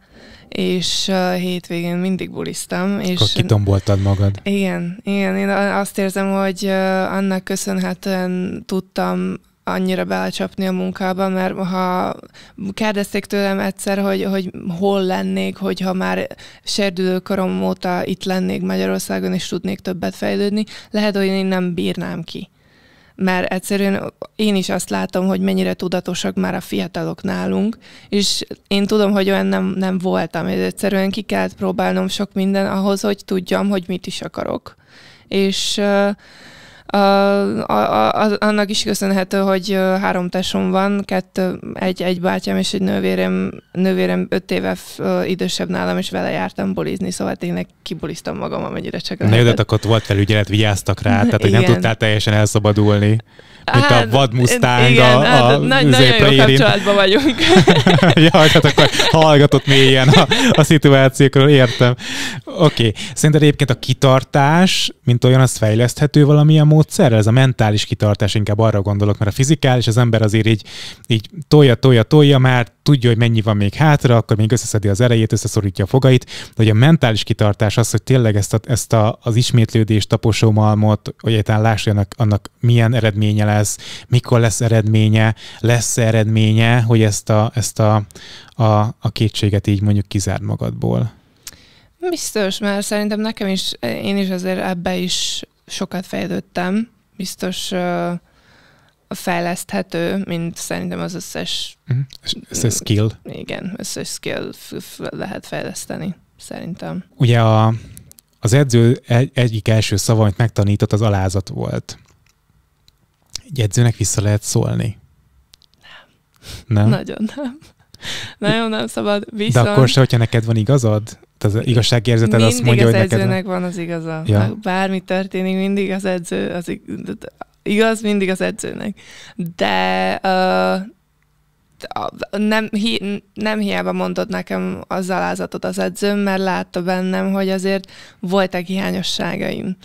és hétvégén mindig buliztam. És Akkor kitomboltad magad. Igen, igen. Én azt érzem, hogy annak köszönhetően tudtam annyira belecsapni a munkába, mert ha kérdezték tőlem egyszer, hogy, hogy hol lennék, hogyha már serdülőkorom óta itt lennék Magyarországon, és tudnék többet fejlődni, lehet, hogy én nem bírnám ki mert egyszerűen én is azt látom, hogy mennyire tudatosak már a fiatalok nálunk, és én tudom, hogy olyan nem, nem voltam, és egyszerűen ki kellett próbálnom sok minden ahhoz, hogy tudjam, hogy mit is akarok. És uh, a, a, a, annak is köszönhető, hogy három tesóm van, kettő, egy, egy bátyám és egy nővérem, nővérem öt éve idősebb nálam, és vele jártam bulizni, szóval tényleg kibuliztam magam, amennyire csak Na jó, de hát akkor volt felügyelet, vigyáztak rá, tehát hogy nem tudtál teljesen elszabadulni mint a hát, vadmustang igen, a, hát, nagy, Nagyon jó kapcsolatban vagyunk. ja, hát akkor hallgatott mélyen a, a szituációkról, értem. Oké, okay. szerinted egyébként a kitartás, mint olyan, az fejleszthető valamilyen módszerrel? Ez a mentális kitartás, inkább arra gondolok, mert a fizikális az ember azért így, így tolja, tolja, tolja, már tudja, hogy mennyi van még hátra, akkor még összeszedi az erejét, összeszorítja a fogait, de hogy a mentális kitartás az, hogy tényleg ezt, a, ezt a, az ismétlődést, taposómalmot, hogy egyáltalán lássa, annak, annak milyen eredménye lesz, mikor lesz eredménye, lesz -e eredménye, hogy ezt a, ezt a, a, a kétséget így mondjuk kizárd magadból. Biztos, mert szerintem nekem is, én is azért ebbe is sokat fejlődtem. Biztos uh, fejleszthető, mint szerintem az összes... Uh-huh. Összes mm, skill. Igen, összes skill lehet fejleszteni, szerintem. Ugye a, az edző egy, egyik első szava, amit megtanított, az alázat volt. Egy edzőnek vissza lehet szólni. Nem. Nem? Nagyon nem. Nagyon nem szabad. Viszont... De akkor se, hogyha neked van igazad, az igazságérzeted mindig azt mondja, az hogy neked... Mindig az edzőnek van az igaza. Ja. Bármi történik, mindig az edző, az, igaz, mindig az edzőnek. De uh, nem, hi, nem hiába mondott nekem az alázatot az edzőm, mert látta bennem, hogy azért voltak hiányosságaim.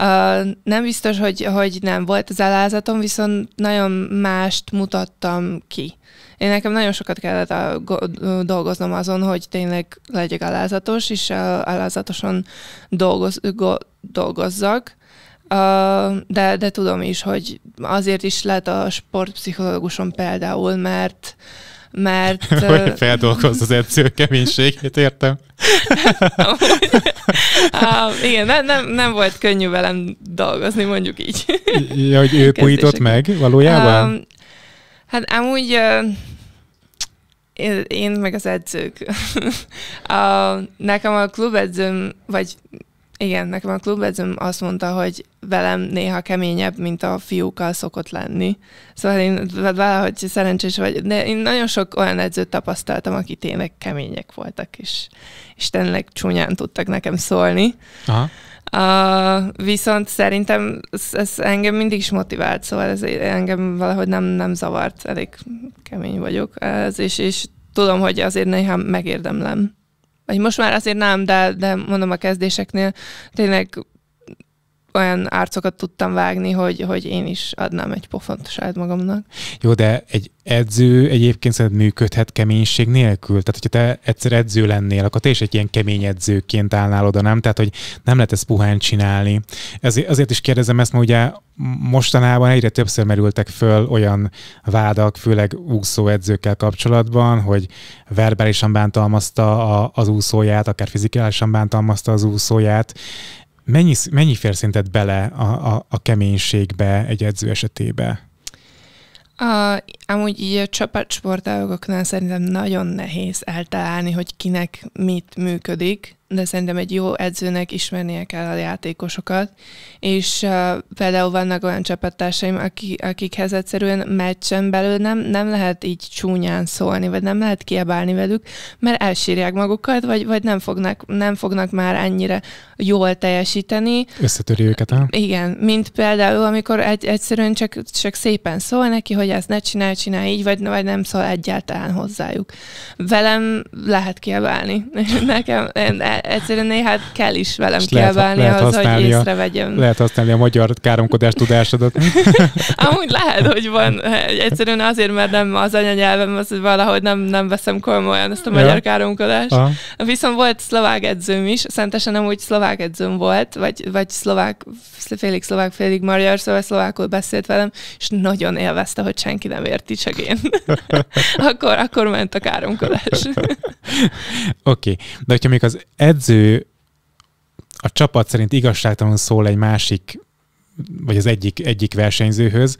Uh, nem biztos, hogy, hogy nem volt az alázatom, viszont nagyon mást mutattam ki. Én nekem nagyon sokat kellett a, go- dolgoznom azon, hogy tényleg legyek alázatos, és alázatosan dolgoz, go- dolgozzak de, de tudom is, hogy azért is lehet a sportpszichológusom például, mert mert... Feldolgozz az edző keménységét, értem. Amúgy, á, igen, nem, nem, nem volt könnyű velem dolgozni, mondjuk így. ja, hogy ő pujított meg valójában? Um, hát amúgy uh, én, én meg az edzők. uh, nekem a klubedzőm, vagy igen, nekem a klubedzőm azt mondta, hogy velem néha keményebb, mint a fiúkkal szokott lenni. Szóval én valahogy szerencsés vagy, de én nagyon sok olyan edzőt tapasztaltam, akik tényleg kemények voltak, és, és tényleg csúnyán tudtak nekem szólni. Aha. Uh, viszont szerintem ez, ez engem mindig is motivált, szóval ez engem valahogy nem, nem zavart, elég kemény vagyok, ez, és, és tudom, hogy azért néha megérdemlem vagy most már azért nem, de, de mondom a kezdéseknél tényleg olyan arcokat tudtam vágni, hogy, hogy én is adnám egy pofont saját magamnak. Jó, de egy edző egyébként szerint működhet keménység nélkül. Tehát, hogyha te egyszer edző lennél, akkor te is egy ilyen kemény edzőként állnál oda, nem? Tehát, hogy nem lehet ezt puhán csinálni. Ezért, azért is kérdezem ezt, mert ugye mostanában egyre többször merültek föl olyan vádak, főleg úszó edzőkkel kapcsolatban, hogy verbálisan bántalmazta a, az úszóját, akár fizikálisan bántalmazta az úszóját, Mennyi, mennyi fér bele a, a, a keménységbe egy edző esetébe? A, amúgy így a csapatsportágoknál szerintem nagyon nehéz eltalálni, hogy kinek mit működik, de szerintem egy jó edzőnek ismernie kell a játékosokat, és uh, például vannak olyan csapattársaim, aki, akikhez egyszerűen meccsen belül nem, nem lehet így csúnyán szólni, vagy nem lehet kiabálni velük, mert elsírják magukat, vagy, vagy nem, fognak, nem fognak már ennyire jól teljesíteni. Összetöri őket, ha? Igen, mint például, amikor egy, egyszerűen csak, csak szépen szól neki, hogy ezt ne csinál, csinál így, vagy, vagy nem szól egyáltalán hozzájuk. Velem lehet kiabálni. Nekem én egyszerűen néha kell is velem kiabálni lehet, ahhoz, hogy észrevegyem. A, lehet használni a magyar káromkodás tudásodat. Amúgy lehet, hogy van. Eh, egyszerűen azért, mert nem az anyanyelvem, az valahogy nem, nem veszem komolyan ezt a ja. magyar káromkodást. Aha. Viszont volt szlovák edzőm is, szentesen amúgy szlovák edzőm volt, vagy, vagy szlovák, félig szlovák, félig magyar, szóval szlovákul beszélt velem, és nagyon élvezte, hogy senki nem érti, csak én. akkor, akkor ment a káromkodás. Oké, okay. de hogyha még az ed- edző a csapat szerint igazságtalanul szól egy másik, vagy az egyik, egyik versenyzőhöz,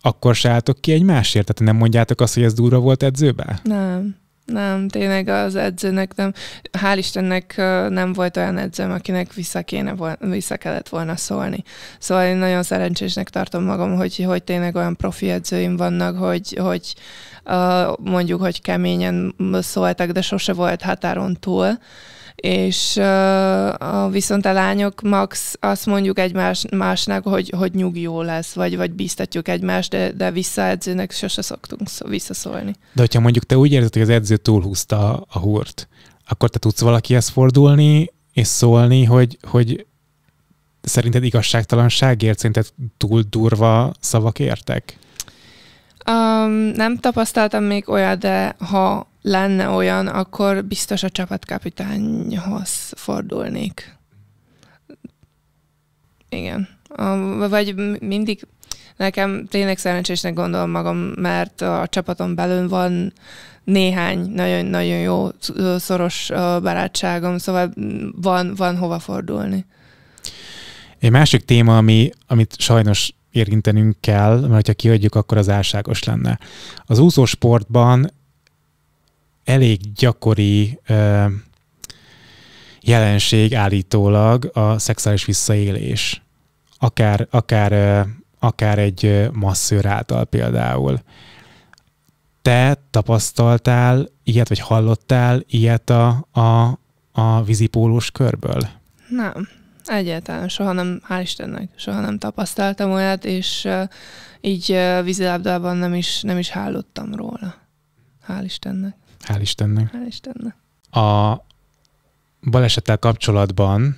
akkor se álltok ki egy másért? Tehát nem mondjátok azt, hogy ez durva volt edzőbe? Nem. Nem, tényleg az edzőnek nem. Hál' Istennek nem volt olyan edzőm, akinek vissza, kéne volna, vissza kellett volna szólni. Szóval én nagyon szerencsésnek tartom magam, hogy, hogy tényleg olyan profi edzőim vannak, hogy, hogy mondjuk, hogy keményen szóltak, de sose volt határon túl és uh, viszont a lányok max azt mondjuk egymás másnak, hogy, hogy nyugi jó lesz, vagy, vagy bíztatjuk egymást, de, de visszaedzőnek sose szoktunk visszaszólni. De hogyha mondjuk te úgy érzed, hogy az edző túlhúzta a húrt, akkor te tudsz valakihez fordulni, és szólni, hogy, hogy szerinted igazságtalanságért, szerinted túl durva szavak értek? Um, nem tapasztaltam még olyat, de ha lenne olyan, akkor biztos a csapatkapitányhoz fordulnék. Igen. A, vagy mindig nekem tényleg szerencsésnek gondolom magam, mert a csapaton belül van néhány nagyon-nagyon jó szoros barátságom, szóval van, van hova fordulni. Egy másik téma, ami, amit sajnos érintenünk kell, mert ha kiadjuk, akkor az álságos lenne. Az úszósportban elég gyakori ö, jelenség állítólag a szexuális visszaélés. Akár, akár, ö, akár egy masszőr által például. Te tapasztaltál ilyet, vagy hallottál ilyet a, a, a vízipólós körből? Nem, egyáltalán soha nem, hál' Istennek, soha nem tapasztaltam olyat, és uh, így uh, vízilabdában nem is, nem is hallottam róla. Hál' Istennek. Hál' Istennek. Hál' Istennek. A balesettel kapcsolatban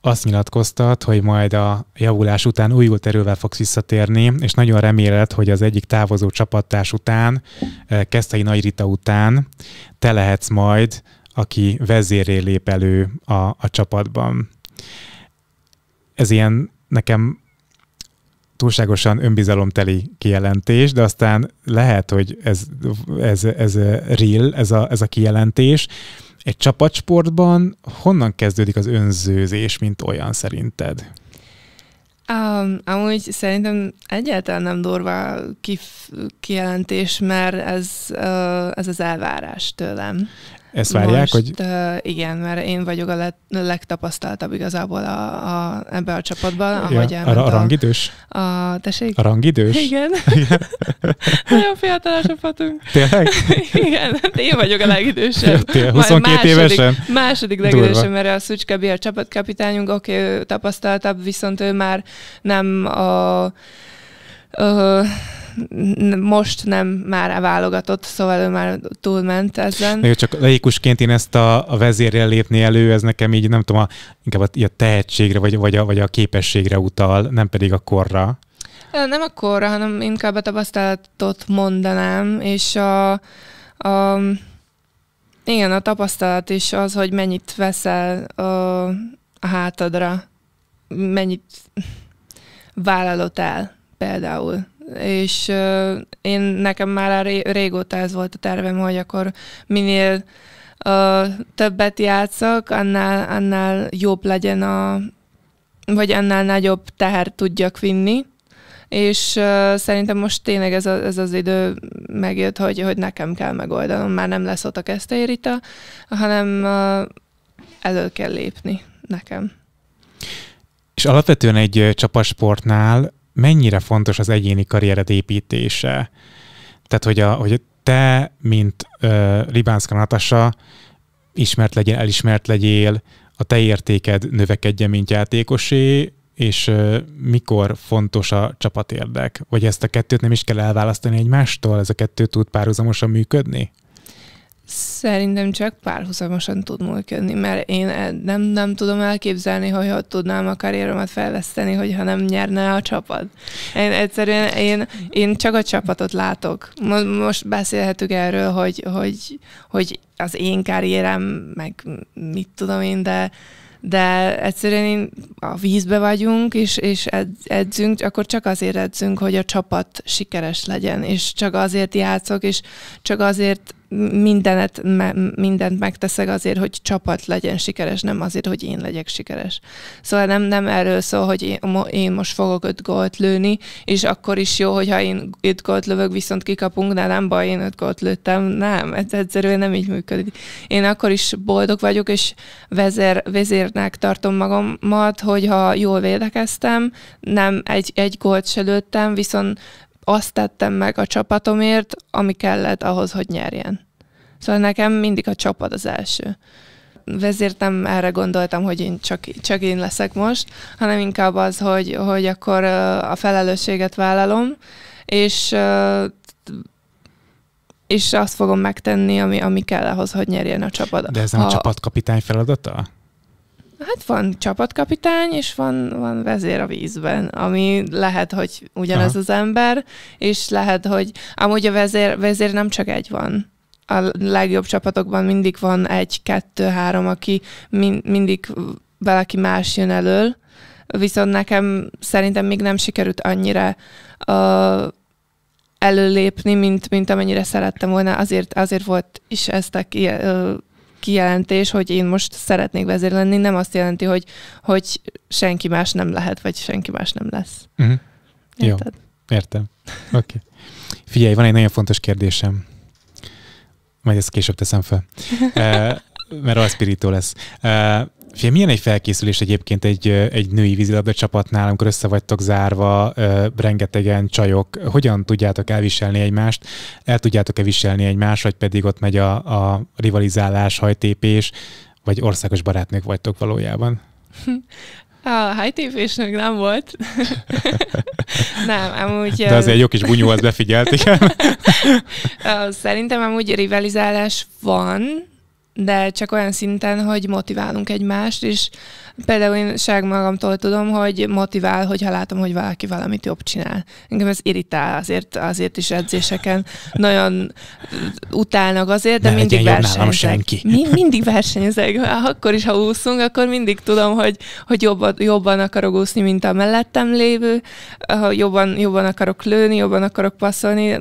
azt nyilatkoztat, hogy majd a javulás után újult erővel fogsz visszatérni, és nagyon reméled, hogy az egyik távozó csapattárs után, eh, Kesztei Nagy Rita után te lehetsz majd, aki vezéré lép elő a, a csapatban. Ez ilyen nekem túlságosan önbizalomteli kijelentés, de aztán lehet, hogy ez, ez, ez real, ez a, ez a kijelentés. Egy csapatsportban honnan kezdődik az önzőzés, mint olyan szerinted? Um, amúgy szerintem egyáltalán nem durva kif- kijelentés, mert ez, uh, ez az elvárás tőlem. Ezt várják, Most, hogy... Uh, igen, mert én vagyok a le- legtapasztaltabb igazából a, a, ebbe a csapatban. Ahogy ja, a, a rangidős? A, a, tessék? A rangidős? Igen. igen. Nagyon fiatal a csapatunk. Tényleg? igen, hát én vagyok a legidősebb. Tél, 22 második, évesen? Második legidősebb, mert a Szucska a csapatkapitányunk, oké, okay, tapasztaltabb, viszont ő már nem a... Uh, most nem már válogatott, szóval ő már túlment ezen. Még csak laikusként én ezt a, a vezérrel lépni elő, ez nekem így nem tudom, a, inkább a, a tehetségre, vagy, vagy, a, vagy a képességre utal, nem pedig a korra. Nem a korra, hanem inkább a tapasztalatot mondanám, és a, a igen, a tapasztalat is az, hogy mennyit veszel a, a hátadra, mennyit vállalod el például és uh, én nekem már régóta ez volt a tervem, hogy akkor minél uh, többet játszok, annál, annál jobb legyen a, vagy annál nagyobb teher tudjak vinni, és uh, szerintem most tényleg ez, a, ez az idő megjött, hogy, hogy nekem kell megoldanom, már nem lesz ott a keszteérita, hanem uh, elő kell lépni nekem. És alapvetően egy csapatsportnál mennyire fontos az egyéni karriered építése. Tehát, hogy, a, hogy te, mint uh, Libánszka Natasa, ismert legyél, elismert legyél, a te értéked növekedjen, mint játékosé, és uh, mikor fontos a csapatérdek? Vagy ezt a kettőt nem is kell elválasztani egymástól? Ez a kettő tud párhuzamosan működni? Szerintem csak párhuzamosan tud működni, mert én e- nem, nem tudom elképzelni, hogy tudnám a karrieromat fejleszteni, hogyha nem nyerne a csapat. Én egyszerűen én, én csak a csapatot látok. Most beszélhetünk erről, hogy, hogy, hogy az én karrierem, meg mit tudom én, de, de egyszerűen én a vízbe vagyunk, és, és edzünk, akkor csak azért edzünk, hogy a csapat sikeres legyen, és csak azért játszok, és csak azért mindenet, mindent megteszek azért, hogy csapat legyen sikeres, nem azért, hogy én legyek sikeres. Szóval nem, nem erről szól, hogy én, én most fogok öt gólt lőni, és akkor is jó, hogyha én öt gólt lövök, viszont kikapunk, de nem baj, én öt gólt lőttem. Nem, ez egyszerűen nem így működik. Én akkor is boldog vagyok, és vezér, vezérnek tartom magamat, hogyha jól védekeztem, nem egy, egy gólt se lőttem, viszont azt tettem meg a csapatomért, ami kellett ahhoz, hogy nyerjen. Szóval nekem mindig a csapat az első. Ezért nem erre gondoltam, hogy én csak, csak én leszek most, hanem inkább az, hogy, hogy akkor a felelősséget vállalom, és és azt fogom megtenni, ami, ami kell ahhoz, hogy nyerjen a csapat. De ez nem a, a csapatkapitány feladata? Hát van csapatkapitány, és van, van vezér a vízben, ami lehet, hogy ugyanaz Aha. az ember, és lehet, hogy amúgy a vezér, vezér nem csak egy van a legjobb csapatokban mindig van egy, kettő, három, aki min- mindig valaki más jön elől, viszont nekem szerintem még nem sikerült annyira uh, előlépni, mint, mint amennyire szerettem volna. Azért, azért volt is ezt a uh, kijelentés, hogy én most szeretnék vezér lenni, nem azt jelenti, hogy, hogy senki más nem lehet, vagy senki más nem lesz. Uh-huh. Érted? Jó, értem. Oké. Okay. Figyelj, van egy nagyon fontos kérdésem. Majd ezt később teszem fel. Uh, mert a spiritó lesz. Uh, Fél, milyen egy felkészülés egyébként egy, egy női vízilabda csapatnál, amikor össze vagytok zárva, rengetegen csajok, hogyan tudjátok elviselni egymást? El tudjátok-e viselni egymást, vagy pedig ott megy a, a rivalizálás, hajtépés, vagy országos barátnők vagytok valójában? A hajtépés még nem volt. nem, amúgy... De azért jó kis bunyó, az befigyelt, igen. Szerintem amúgy rivalizálás van, de csak olyan szinten, hogy motiválunk egymást, és például én saját magamtól tudom, hogy motivál, hogyha látom, hogy valaki valamit jobb csinál. Engem ez irritál, azért, azért is edzéseken nagyon utálnak azért, de ne mindig versenyzek. senki. Mi, mindig versenyzek. Akkor is, ha úszunk, akkor mindig tudom, hogy, hogy jobban, jobban akarok úszni, mint a mellettem lévő, jobban, jobban akarok lőni, jobban akarok passzolni,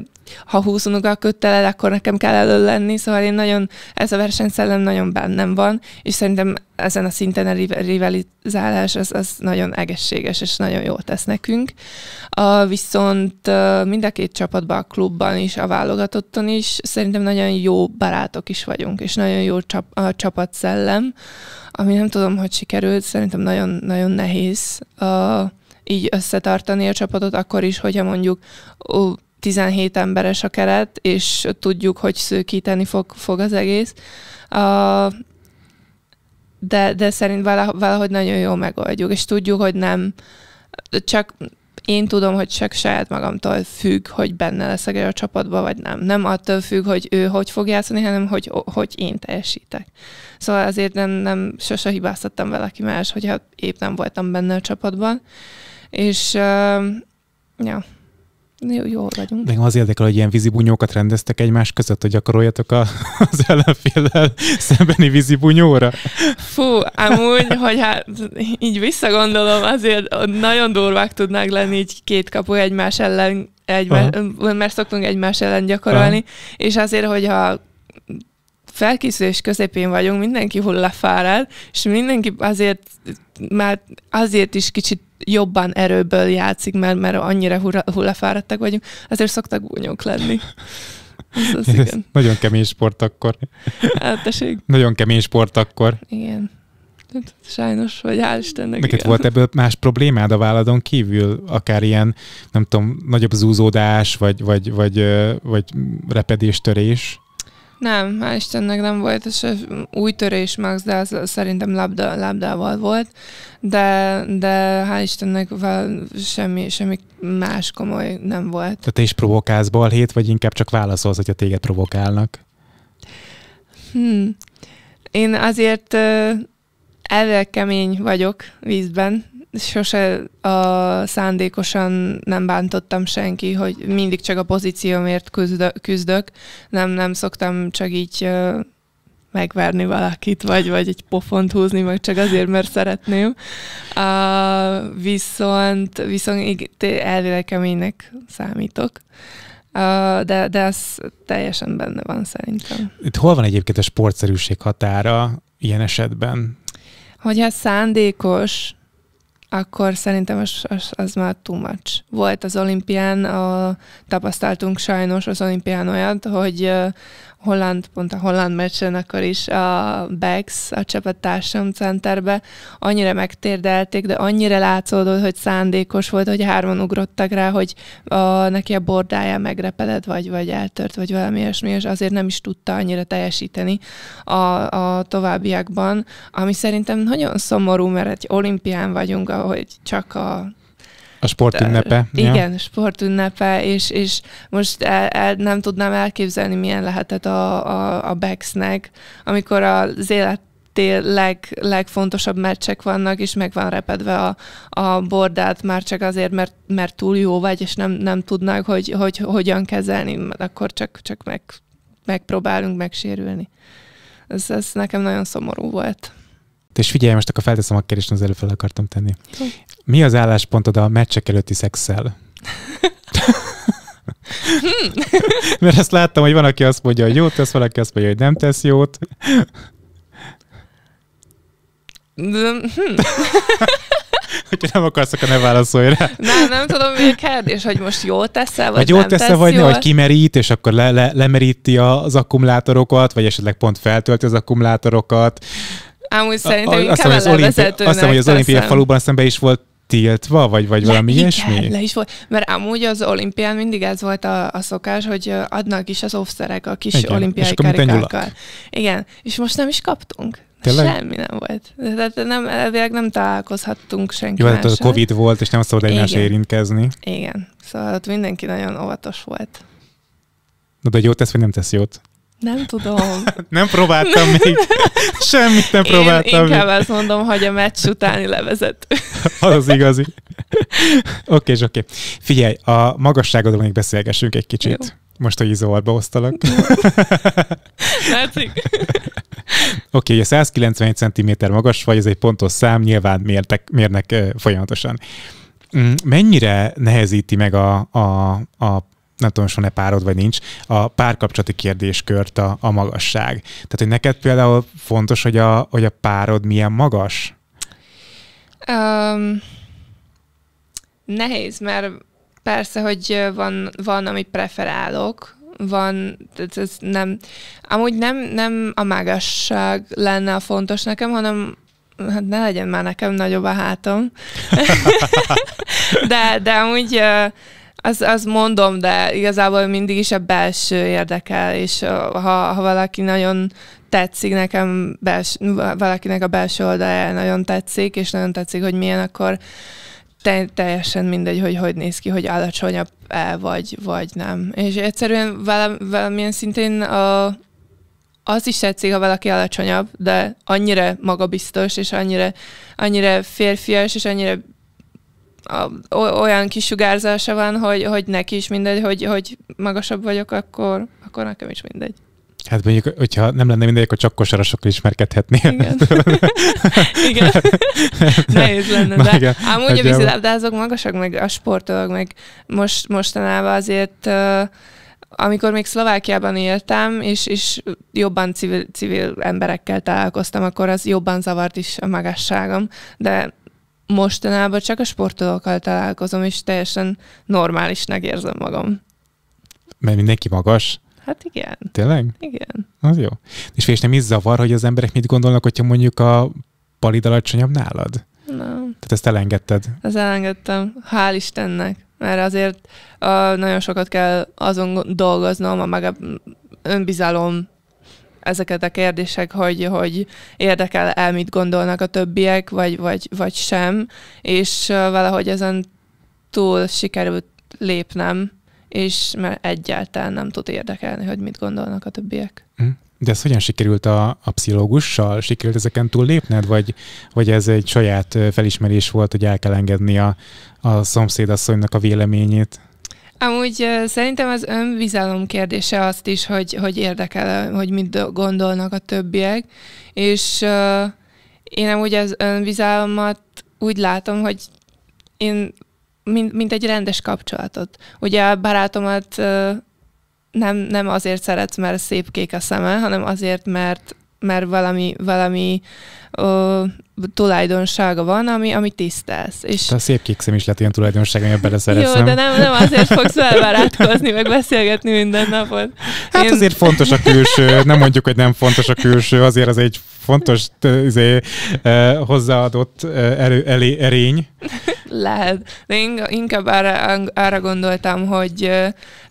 ha 20 unoga köttelel, akkor nekem kell elő lenni, szóval én nagyon, ez a versenyszellem nagyon bennem van, és szerintem ezen a szinten a rivalizálás az, az nagyon egészséges, és nagyon jól tesz nekünk. A, viszont mind a két csapatban, a klubban is, a válogatotton is szerintem nagyon jó barátok is vagyunk, és nagyon jó csap, a csapatszellem, ami nem tudom, hogy sikerült, szerintem nagyon-nagyon nehéz a, így összetartani a csapatot, akkor is, hogyha mondjuk ó, 17 emberes a keret, és tudjuk, hogy szőkíteni fog, fog az egész. A, de, de szerint valahogy nagyon jól megoldjuk, és tudjuk, hogy nem csak én tudom, hogy csak saját magamtól függ, hogy benne leszek a csapatba, vagy nem. Nem attól függ, hogy ő hogy fog játszani, hanem hogy, hogy én teljesítek. Szóval azért nem, nem sose hibáztattam valaki más, hogyha épp nem voltam benne a csapatban. És uh, ja jó, jó vagyunk. Nekem az érdekel, hogy ilyen vízibunyókat rendeztek egymás között, hogy gyakoroljatok a, az ellenféllel szembeni vízibunyóra. Fú, amúgy, hogy hát így visszagondolom, azért nagyon durvák tudnák lenni így két kapu egymás ellen, egymás, mert szoktunk egymás ellen gyakorolni, Aha. és azért, hogyha felkészülés közepén vagyunk, mindenki hullafárad, és mindenki azért már azért is kicsit jobban erőből játszik, mert, mert annyira hullafáradtak vagyunk, azért szoktak gúnyok lenni. Ez, az igen. nagyon kemény sport akkor. Hát, Nagyon kemény sport akkor. Igen. Hát, sajnos, vagy hál' Istennek. Neked igen. volt ebből más problémád a váladon kívül? Akár ilyen, nem tudom, nagyobb zúzódás, vagy, vagy, vagy, vagy repedéstörés? Nem, már Istennek nem volt, és új törés Max, de az szerintem labda, labdával volt, de, de hál' Istennek semmi, semmi más komoly nem volt. Tehát te is provokálsz balhét, vagy inkább csak válaszolsz, hogyha téged provokálnak? Hmm. Én azért elvileg kemény vagyok vízben, sose a szándékosan nem bántottam senki, hogy mindig csak a pozíciómért küzdök. Nem, nem szoktam csak így megverni valakit, vagy, vagy egy pofont húzni, meg csak azért, mert szeretném. Uh, viszont, viszont elvileg keménynek számítok. Uh, de, de ez teljesen benne van szerintem. Itt hol van egyébként a sportszerűség határa ilyen esetben? Hogyha szándékos, akkor szerintem az, az, az már too much. Volt az olimpián, a, tapasztaltunk sajnos az olimpián olyat, hogy holland, pont a holland meccsen akkor is a Bex, a csapattársam centerbe annyira megtérdelték, de annyira látszódott, hogy szándékos volt, hogy hárman ugrottak rá, hogy a, neki a bordája megrepedett, vagy, vagy eltört, vagy valami ilyesmi, és azért nem is tudta annyira teljesíteni a, a továbbiakban, ami szerintem nagyon szomorú, mert egy olimpián vagyunk, ahogy csak a a sportünnepe. Ja. Igen, sportünnepe, és, és most el, el, nem tudnám elképzelni, milyen lehetett a, a, a Bexnek, amikor az élet leg, legfontosabb meccsek vannak, és meg van repedve a, a bordát már csak azért, mert, mert túl jó vagy, és nem, nem tudnak, hogy, hogy hogyan kezelni, akkor csak, csak meg, megpróbálunk megsérülni. Ez, ez nekem nagyon szomorú volt. És figyelj, most akkor felteszem a kérdést, az előbb fel akartam tenni. Mi az álláspontod a meccsek előtti szexel? Hmm. Mert azt láttam, hogy van, aki azt mondja, hogy jót tesz, valaki azt mondja, hogy nem tesz jót. Hmm. Hogyha nem akarsz, akkor ne válaszolj rá. Nem, nem tudom, mi a kérdés, hogy most jól teszel, vagy, vagy nem teszel, vagy jól? vagy kimerít, és akkor le, le, lemeríti az akkumulátorokat, vagy esetleg pont feltölti az akkumulátorokat amúgy szerintem a, a, inkább azt, hiszem, az azt hiszem, hogy az olimpiai faluban aztán be is volt tiltva, vagy, vagy valami le, ilyesmi? Igen, le is volt. Mert amúgy az olimpián mindig ez volt a, a szokás, hogy adnak is az offszerek a kis igen, olimpiai karikákkal. Igen, és most nem is kaptunk. Tényleg? Semmi nem volt. Tehát nem, elvileg nem találkozhattunk senki Jó, tehát a Covid volt, és nem szabad egymásra érintkezni. Igen. Szóval ott mindenki nagyon óvatos volt. Na, de jót tesz, vagy nem tesz jót? Nem tudom. nem próbáltam még. Semmit nem próbáltam Én inkább még. azt mondom, hogy a meccs utáni levezet. az igazi. Oké, okay, oké. Okay. Figyelj, a magasságodról még beszélgessünk egy kicsit. Jó. Most, hogy izóalba osztalak. Látszik. Oké, okay, a 191 cm magas vagy, ez egy pontos szám, nyilván mértek, mérnek folyamatosan. Mm, mennyire nehezíti meg a, a, a nem tudom, van-e párod vagy nincs, a párkapcsolati kérdéskört a, a magasság. Tehát, hogy neked például fontos, hogy a, hogy a párod milyen magas? Um, nehéz, mert persze, hogy van, van amit preferálok, van, ez nem, amúgy nem, nem a magasság lenne a fontos nekem, hanem hát ne legyen már nekem nagyobb a hátom. de, de amúgy uh, az, az mondom, de igazából mindig is a belső érdekel, és ha, ha valaki nagyon tetszik nekem, bels, valakinek a belső oldalá nagyon tetszik, és nagyon tetszik, hogy milyen, akkor te, teljesen mindegy, hogy hogy néz ki, hogy alacsonyabb -e, vagy, vagy nem. És egyszerűen valam, valamilyen szintén a, az is tetszik, ha valaki alacsonyabb, de annyira magabiztos, és annyira, annyira férfias, és annyira a, olyan kisugárzása van, hogy, hogy neki is mindegy, hogy, hogy magasabb vagyok, akkor, akkor nekem is mindegy. Hát mondjuk, hogyha nem lenne mindegy, akkor csak kosarasokkal ismerkedhetnél. Igen. igen. Nehéz lenne. Na, de igen. amúgy úgy a vízilabdázók magasak, meg a sportolók, meg most, mostanában azért uh, amikor még Szlovákiában éltem, és, és jobban civil, civil emberekkel találkoztam, akkor az jobban zavart is a magasságom, de mostanában csak a sportolókkal találkozom, és teljesen normálisnak érzem magam. Mert mindenki magas? Hát igen. Tényleg? Igen. Az jó. És és nem is zavar, hogy az emberek mit gondolnak, hogyha mondjuk a palid alacsonyabb nálad? Nem. Tehát ezt elengedted? Ezt elengedtem. Hál' Istennek. Mert azért uh, nagyon sokat kell azon dolgoznom, a maga önbizalom ezeket a kérdések, hogy, hogy érdekel el, mit gondolnak a többiek, vagy, vagy, vagy sem, és valahogy ezen túl sikerült lépnem, és mert egyáltalán nem tud érdekelni, hogy mit gondolnak a többiek. Mhm. De ez hogyan sikerült a, a pszichológussal? Sikerült ezeken túl lépned, vagy, vagy ez egy saját felismerés volt, hogy el kell engedni a, a szomszédasszonynak a véleményét? Amúgy szerintem az önbizalom kérdése azt is, hogy, hogy érdekel, hogy mit gondolnak a többiek, és uh, én amúgy az önbizalmat úgy látom, hogy én mint, mint egy rendes kapcsolatot. Ugye a barátomat uh, nem, nem azért szeretsz, mert szép kék a szeme, hanem azért, mert mert valami, valami ö, tulajdonsága van, ami, ami tisztelsz. És... a szép kékszem is lehet ilyen tulajdonság, amiben beleszeretsz. Jó, de nem, nem azért fogsz elbarátkozni, meg beszélgetni minden napon. Hát Én... azért fontos a külső, nem mondjuk, hogy nem fontos a külső, azért az egy fontos azért, hozzáadott erő, elé, erény. Lehet. De inkább arra, arra gondoltam, hogy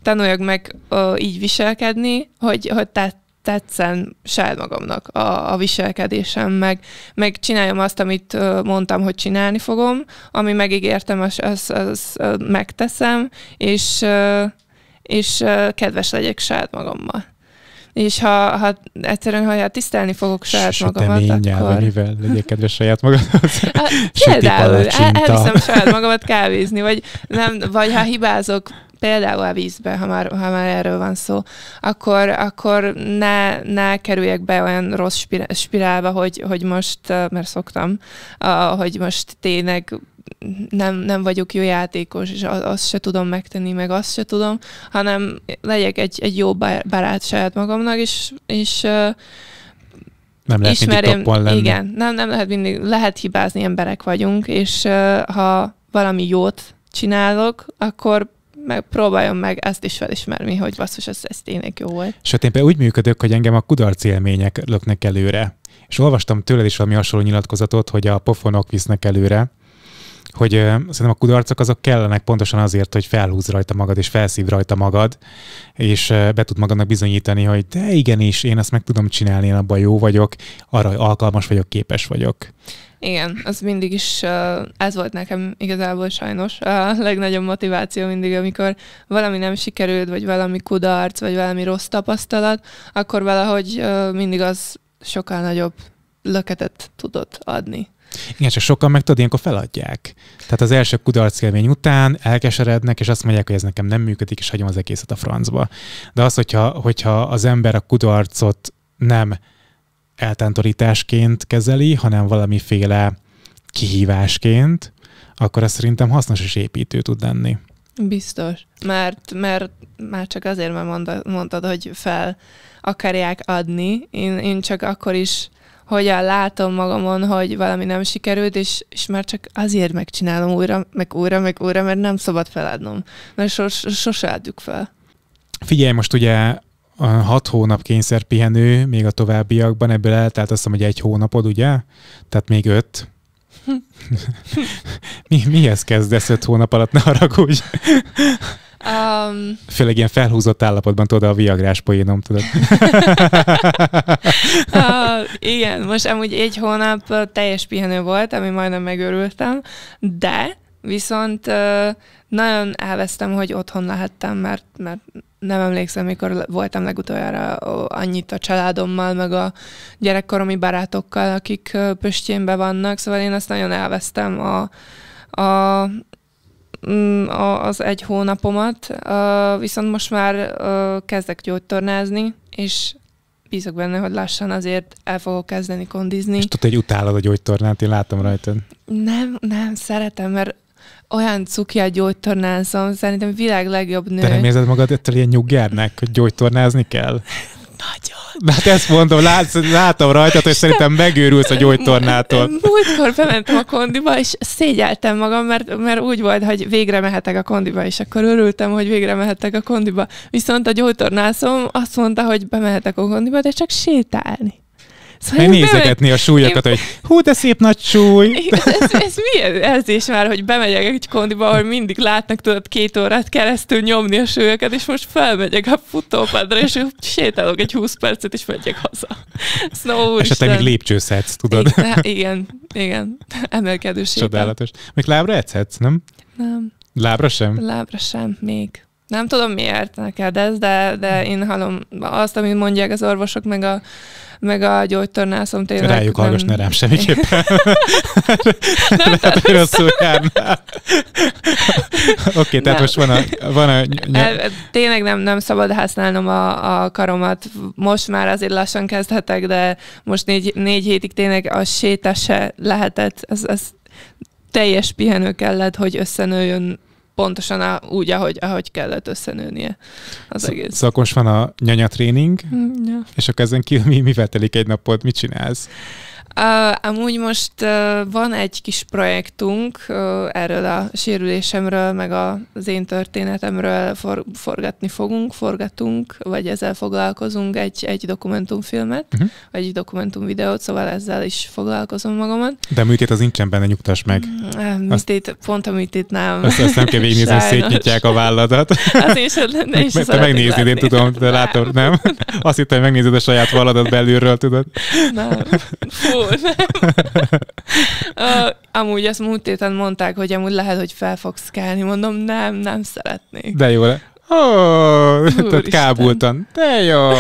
tanuljak meg így viselkedni, hogy, hogy tehát tetszen saját magamnak a, a viselkedésem, meg, meg csináljam azt, amit mondtam, hogy csinálni fogom, ami megígértem, azt az, az, megteszem, és, és kedves legyek saját magammal. És ha, ha egyszerűen, ha tisztelni fogok saját S, magamat, akkor... Nyelven, mivel legyek kedves saját magamat. Hát, például, el, elviszem saját magamat kávézni, vagy, nem, vagy ha hibázok, például a vízbe, ha már, ha már erről van szó, akkor, akkor ne, ne kerüljek be olyan rossz spirálba, hogy, hogy most, mert szoktam, hogy most tényleg nem, nem vagyok jó játékos, és azt se tudom megtenni, meg azt se tudom, hanem legyek egy, egy jó barát saját magamnak, és, és nem lehet ismerjem, mindig lenni. Igen, nem, nem lehet mindig, lehet hibázni, emberek vagyunk, és ha valami jót csinálok, akkor meg próbáljon meg ezt is felismerni, hogy basszus, ez, ez tényleg jó volt. Sőt, hát én például úgy működök, hogy engem a kudarc élmények löknek előre. És olvastam tőled is valami hasonló nyilatkozatot, hogy a pofonok visznek előre, hogy ö, szerintem a kudarcok azok kellenek pontosan azért, hogy felhúz rajta magad, és felszív rajta magad, és ö, be tud magadnak bizonyítani, hogy de igenis, én ezt meg tudom csinálni, én abban jó vagyok, arra alkalmas vagyok, képes vagyok. Igen, az mindig is, ez volt nekem igazából sajnos a legnagyobb motiváció mindig, amikor valami nem sikerült, vagy valami kudarc, vagy valami rossz tapasztalat, akkor valahogy mindig az sokkal nagyobb löketet tudott adni. Igen, csak sokan meg tudod, ilyenkor feladják. Tehát az első élmény után elkeserednek, és azt mondják, hogy ez nekem nem működik, és hagyom az egészet a francba. De az, hogyha, hogyha az ember a kudarcot nem eltántorításként kezeli, hanem valamiféle kihívásként, akkor ez szerintem hasznos és építő tud lenni. Biztos, mert, mert már csak azért, mert mondtad, hogy fel akarják adni. Én, én csak akkor is hogyan látom magamon, hogy valami nem sikerült, és, és már csak azért megcsinálom újra, meg újra, meg újra, mert nem szabad feladnom. Mert sos, sose adjuk fel. Figyelj, most ugye hat hónap kényszerpihenő még a továbbiakban, ebből eltelt azt hogy egy hónapod, ugye? Tehát még öt. Mi, mihez kezdesz öt hónap alatt, ne haragudj? Um, Főleg ilyen felhúzott állapotban tudod a viagrás poénom, tudod. uh, igen, most amúgy egy hónap uh, teljes pihenő volt, ami majdnem megörültem, de viszont uh, nagyon elvesztem, hogy otthon lehettem, mert, mert nem emlékszem, mikor voltam legutoljára annyit a családommal, meg a gyerekkoromi barátokkal, akik Pöstjénbe vannak, szóval én azt nagyon elvesztem a, a, mm, a, az egy hónapomat, viszont most már kezdek gyógytornázni, és bízok benne, hogy lassan azért el fogok kezdeni kondizni. És tudod, hogy utálod a gyógytornát, én látom rajtad. Nem, nem, szeretem, mert olyan cuki a gyógytornázom, szerintem világ legjobb nő. Te nem érzed magad ettől ilyen nyuggernek, hogy gyógytornázni kell? Nagyon. De hát ezt mondom, látsz, látom rajtad, hogy szerintem megőrülsz a gyógytornától. Múltkor bementem a kondiba, és szégyeltem magam, mert, mert úgy volt, hogy végre mehetek a kondiba, és akkor örültem, hogy végre mehetek a kondiba. Viszont a gyógytornászom azt mondta, hogy bemehetek a kondiba, de csak sétálni. Szóval Megnézegetni a súlyokat, én... hogy hú, de szép nagy súly. Ez, ez, ez milyen érzés már, hogy bemegyek egy kondiba, ahol mindig látnak tudod két órát keresztül nyomni a súlyokat, és most felmegyek a futópadra, és sétálok egy 20 percet, és megyek haza. Szóval, Esetleg még lépcsőszedsz, tudod? Igen, hát igen, igen. emelkedő sétál. Csodálatos. Még lábra edzetsz, nem? Nem. Lábra sem? Lábra sem, még. Nem tudom miért neked ez, de, de én hallom azt, amit mondják az orvosok, meg a meg a gyógytornászom tényleg... Rájuk nem... hallgass, ne rám semmiképpen. nem Lehet, hogy rosszul Oké, tehát nem. most van a... Van a ny- tényleg nem, nem szabad használnom a, a karomat. Most már azért lassan kezdhetek, de most négy, négy hétig tényleg a sétese lehetett. az az teljes pihenő kellett, hogy összenőjön pontosan á, úgy, ahogy, ahogy kellett összenőnie az Sz- egész. Szóval most van a nyanya tréning, mm, ja. és akkor ezen kívül mi, mivel telik egy napot, mit csinálsz? Uh, amúgy most uh, van egy kis projektunk uh, erről a sérülésemről, meg a, az én történetemről for, forgatni fogunk, forgatunk, vagy ezzel foglalkozunk egy, egy dokumentumfilmet, uh-huh. vagy egy dokumentumvideót, szóval ezzel is foglalkozom magamat. De műtét az nincsen benne, nyugtass meg. Uh, műtét, azt, pont a műtét nem. Azt, azt nem kell végignézni, hogy szétnyitják a válladat. Az én sem is Te megnézni, én tudom, de látom, nem? Azt hittem, hogy megnézed a saját válladat belülről, tudod? Nem. Fú, Fú, uh, amúgy azt múlt héten mondták, hogy amúgy lehet, hogy fel fogsz kelni. Mondom, nem, nem szeretnék. De jó, le. Oh, tehát kábultan. De jó.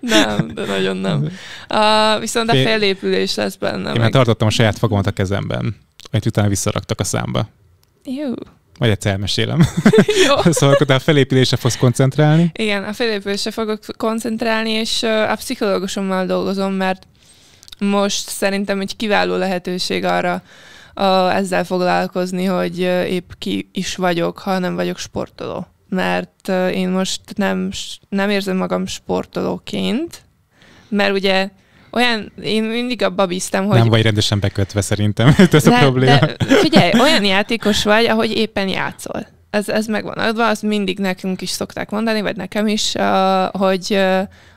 nem, de nagyon nem. Uh, viszont a felépülés lesz benne. Én meg. már tartottam a saját fogamat a kezemben, amit utána visszaraktak a számba. Jó. Majd egyszer elmesélem. Jó. szóval akkor te a felépülésre fogsz koncentrálni. Igen, a felépülésre fogok koncentrálni, és a pszichológusommal dolgozom, mert most szerintem egy kiváló lehetőség arra a, ezzel foglalkozni, hogy épp ki is vagyok, ha nem vagyok sportoló. Mert én most nem, nem érzem magam sportolóként, mert ugye olyan, én mindig abba bíztam, hogy... Nem vagy rendesen bekötve szerintem, ez de, a probléma. De, figyelj, olyan játékos vagy, ahogy éppen játszol. Ez, ez megvan adva, azt mindig nekünk is szokták mondani, vagy nekem is, hogy,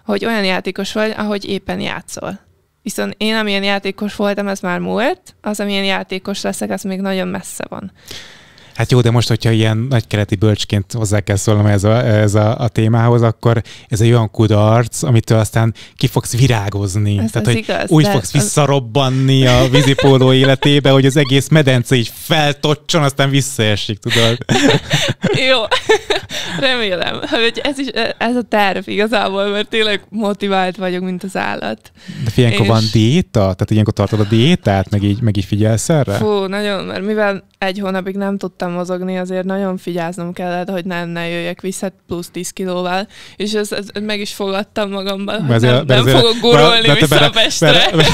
hogy olyan játékos vagy, ahogy éppen játszol. Viszont én, amilyen játékos voltam, ez már múlt, az, amilyen játékos leszek, az még nagyon messze van. Hát jó, de most, hogyha ilyen nagykeleti bölcsként hozzá kell szólnom ez, a, ez a, a témához, akkor ez egy olyan kudarc, amitől aztán ki fogsz virágozni. Ez Tehát, hogy igaz, úgy fogsz az... visszarobbanni a vízipóló életébe, hogy az egész medence így feltocson, aztán visszaesik, tudod? jó, remélem. Hogy ez, is, ez a terv igazából, mert tényleg motivált vagyok, mint az állat. De fiánk, és... van diéta? Tehát ilyenkor tartod a diétát, meg így, meg így figyelsz erre? Fú, nagyon, mert mivel egy hónapig nem tudtam mozogni, azért nagyon figyáznom kellett, hogy nem, ne jöjjek vissza plusz 10 kilóval, és ezt, ezt meg is fogadtam magamban, hogy bezél, nem, ezért, nem fogok gurulni vissza bere, a Pestre. Bere,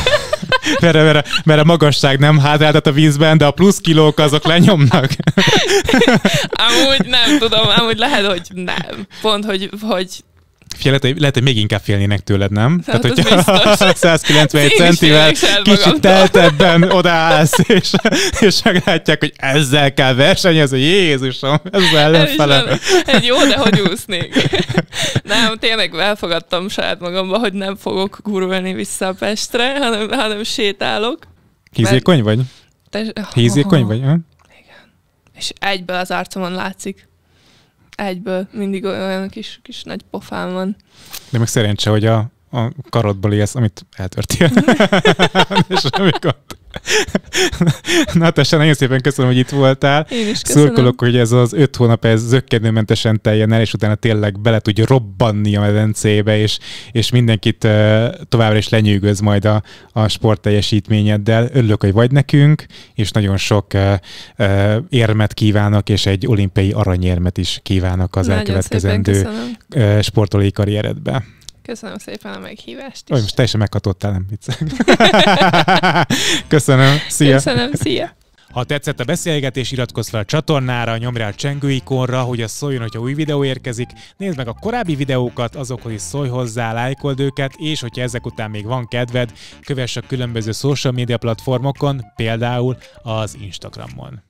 bere, mert, mert, mert a magasság nem hátráltat a vízben, de a plusz kilók azok lenyomnak. amúgy nem tudom, amúgy lehet, hogy nem. Pont, hogy, hogy Fél, lehet, hogy, lehet, hogy még inkább félnének tőled, nem? Hát Tehát, hogyha 191 centivel kicsit teltebben odaállsz, és, és meglátják, hogy ezzel kell versenyezni, Jézusom, ezzel ellenfele. Egy jó, de hogy úsznék. nem, tényleg elfogadtam saját magamba, hogy nem fogok gurulni vissza a Pestre, hanem, hanem sétálok. Hízékony mert... vagy? Te... Hízékony oh. vagy? Ha? Igen. És egyből az arcomon látszik egyből mindig olyan kis, kis nagy pofám van. De meg szerencse, hogy a a karodból ilyesz, amit eltörtél. és amikor... Na hát te nagyon szépen köszönöm, hogy itt voltál. Én is köszönöm. Szurkolok, hogy ez az öt hónap ez zöggenőmentesen teljen el, és utána tényleg bele tudj robbanni a medencébe, és, és mindenkit uh, továbbra is lenyűgöz majd a, a sport teljesítményeddel. Örülök, hogy vagy nekünk, és nagyon sok uh, uh, érmet kívánok, és egy olimpiai aranyérmet is kívánok az nagyon elkövetkezendő sportolói karrieredbe. Köszönöm szépen a meghívást is. Olyan, most teljesen megkatottál, nem vicc. Köszönöm, szia! Köszönöm, szia! Ha tetszett a beszélgetés, iratkozz fel a csatornára, nyomj rá a csengő ikonra, hogy az szóljon, hogyha új videó érkezik, nézd meg a korábbi videókat, azokhoz is szólj hozzá, lájkold őket, és hogyha ezek után még van kedved, kövess a különböző social media platformokon, például az Instagramon.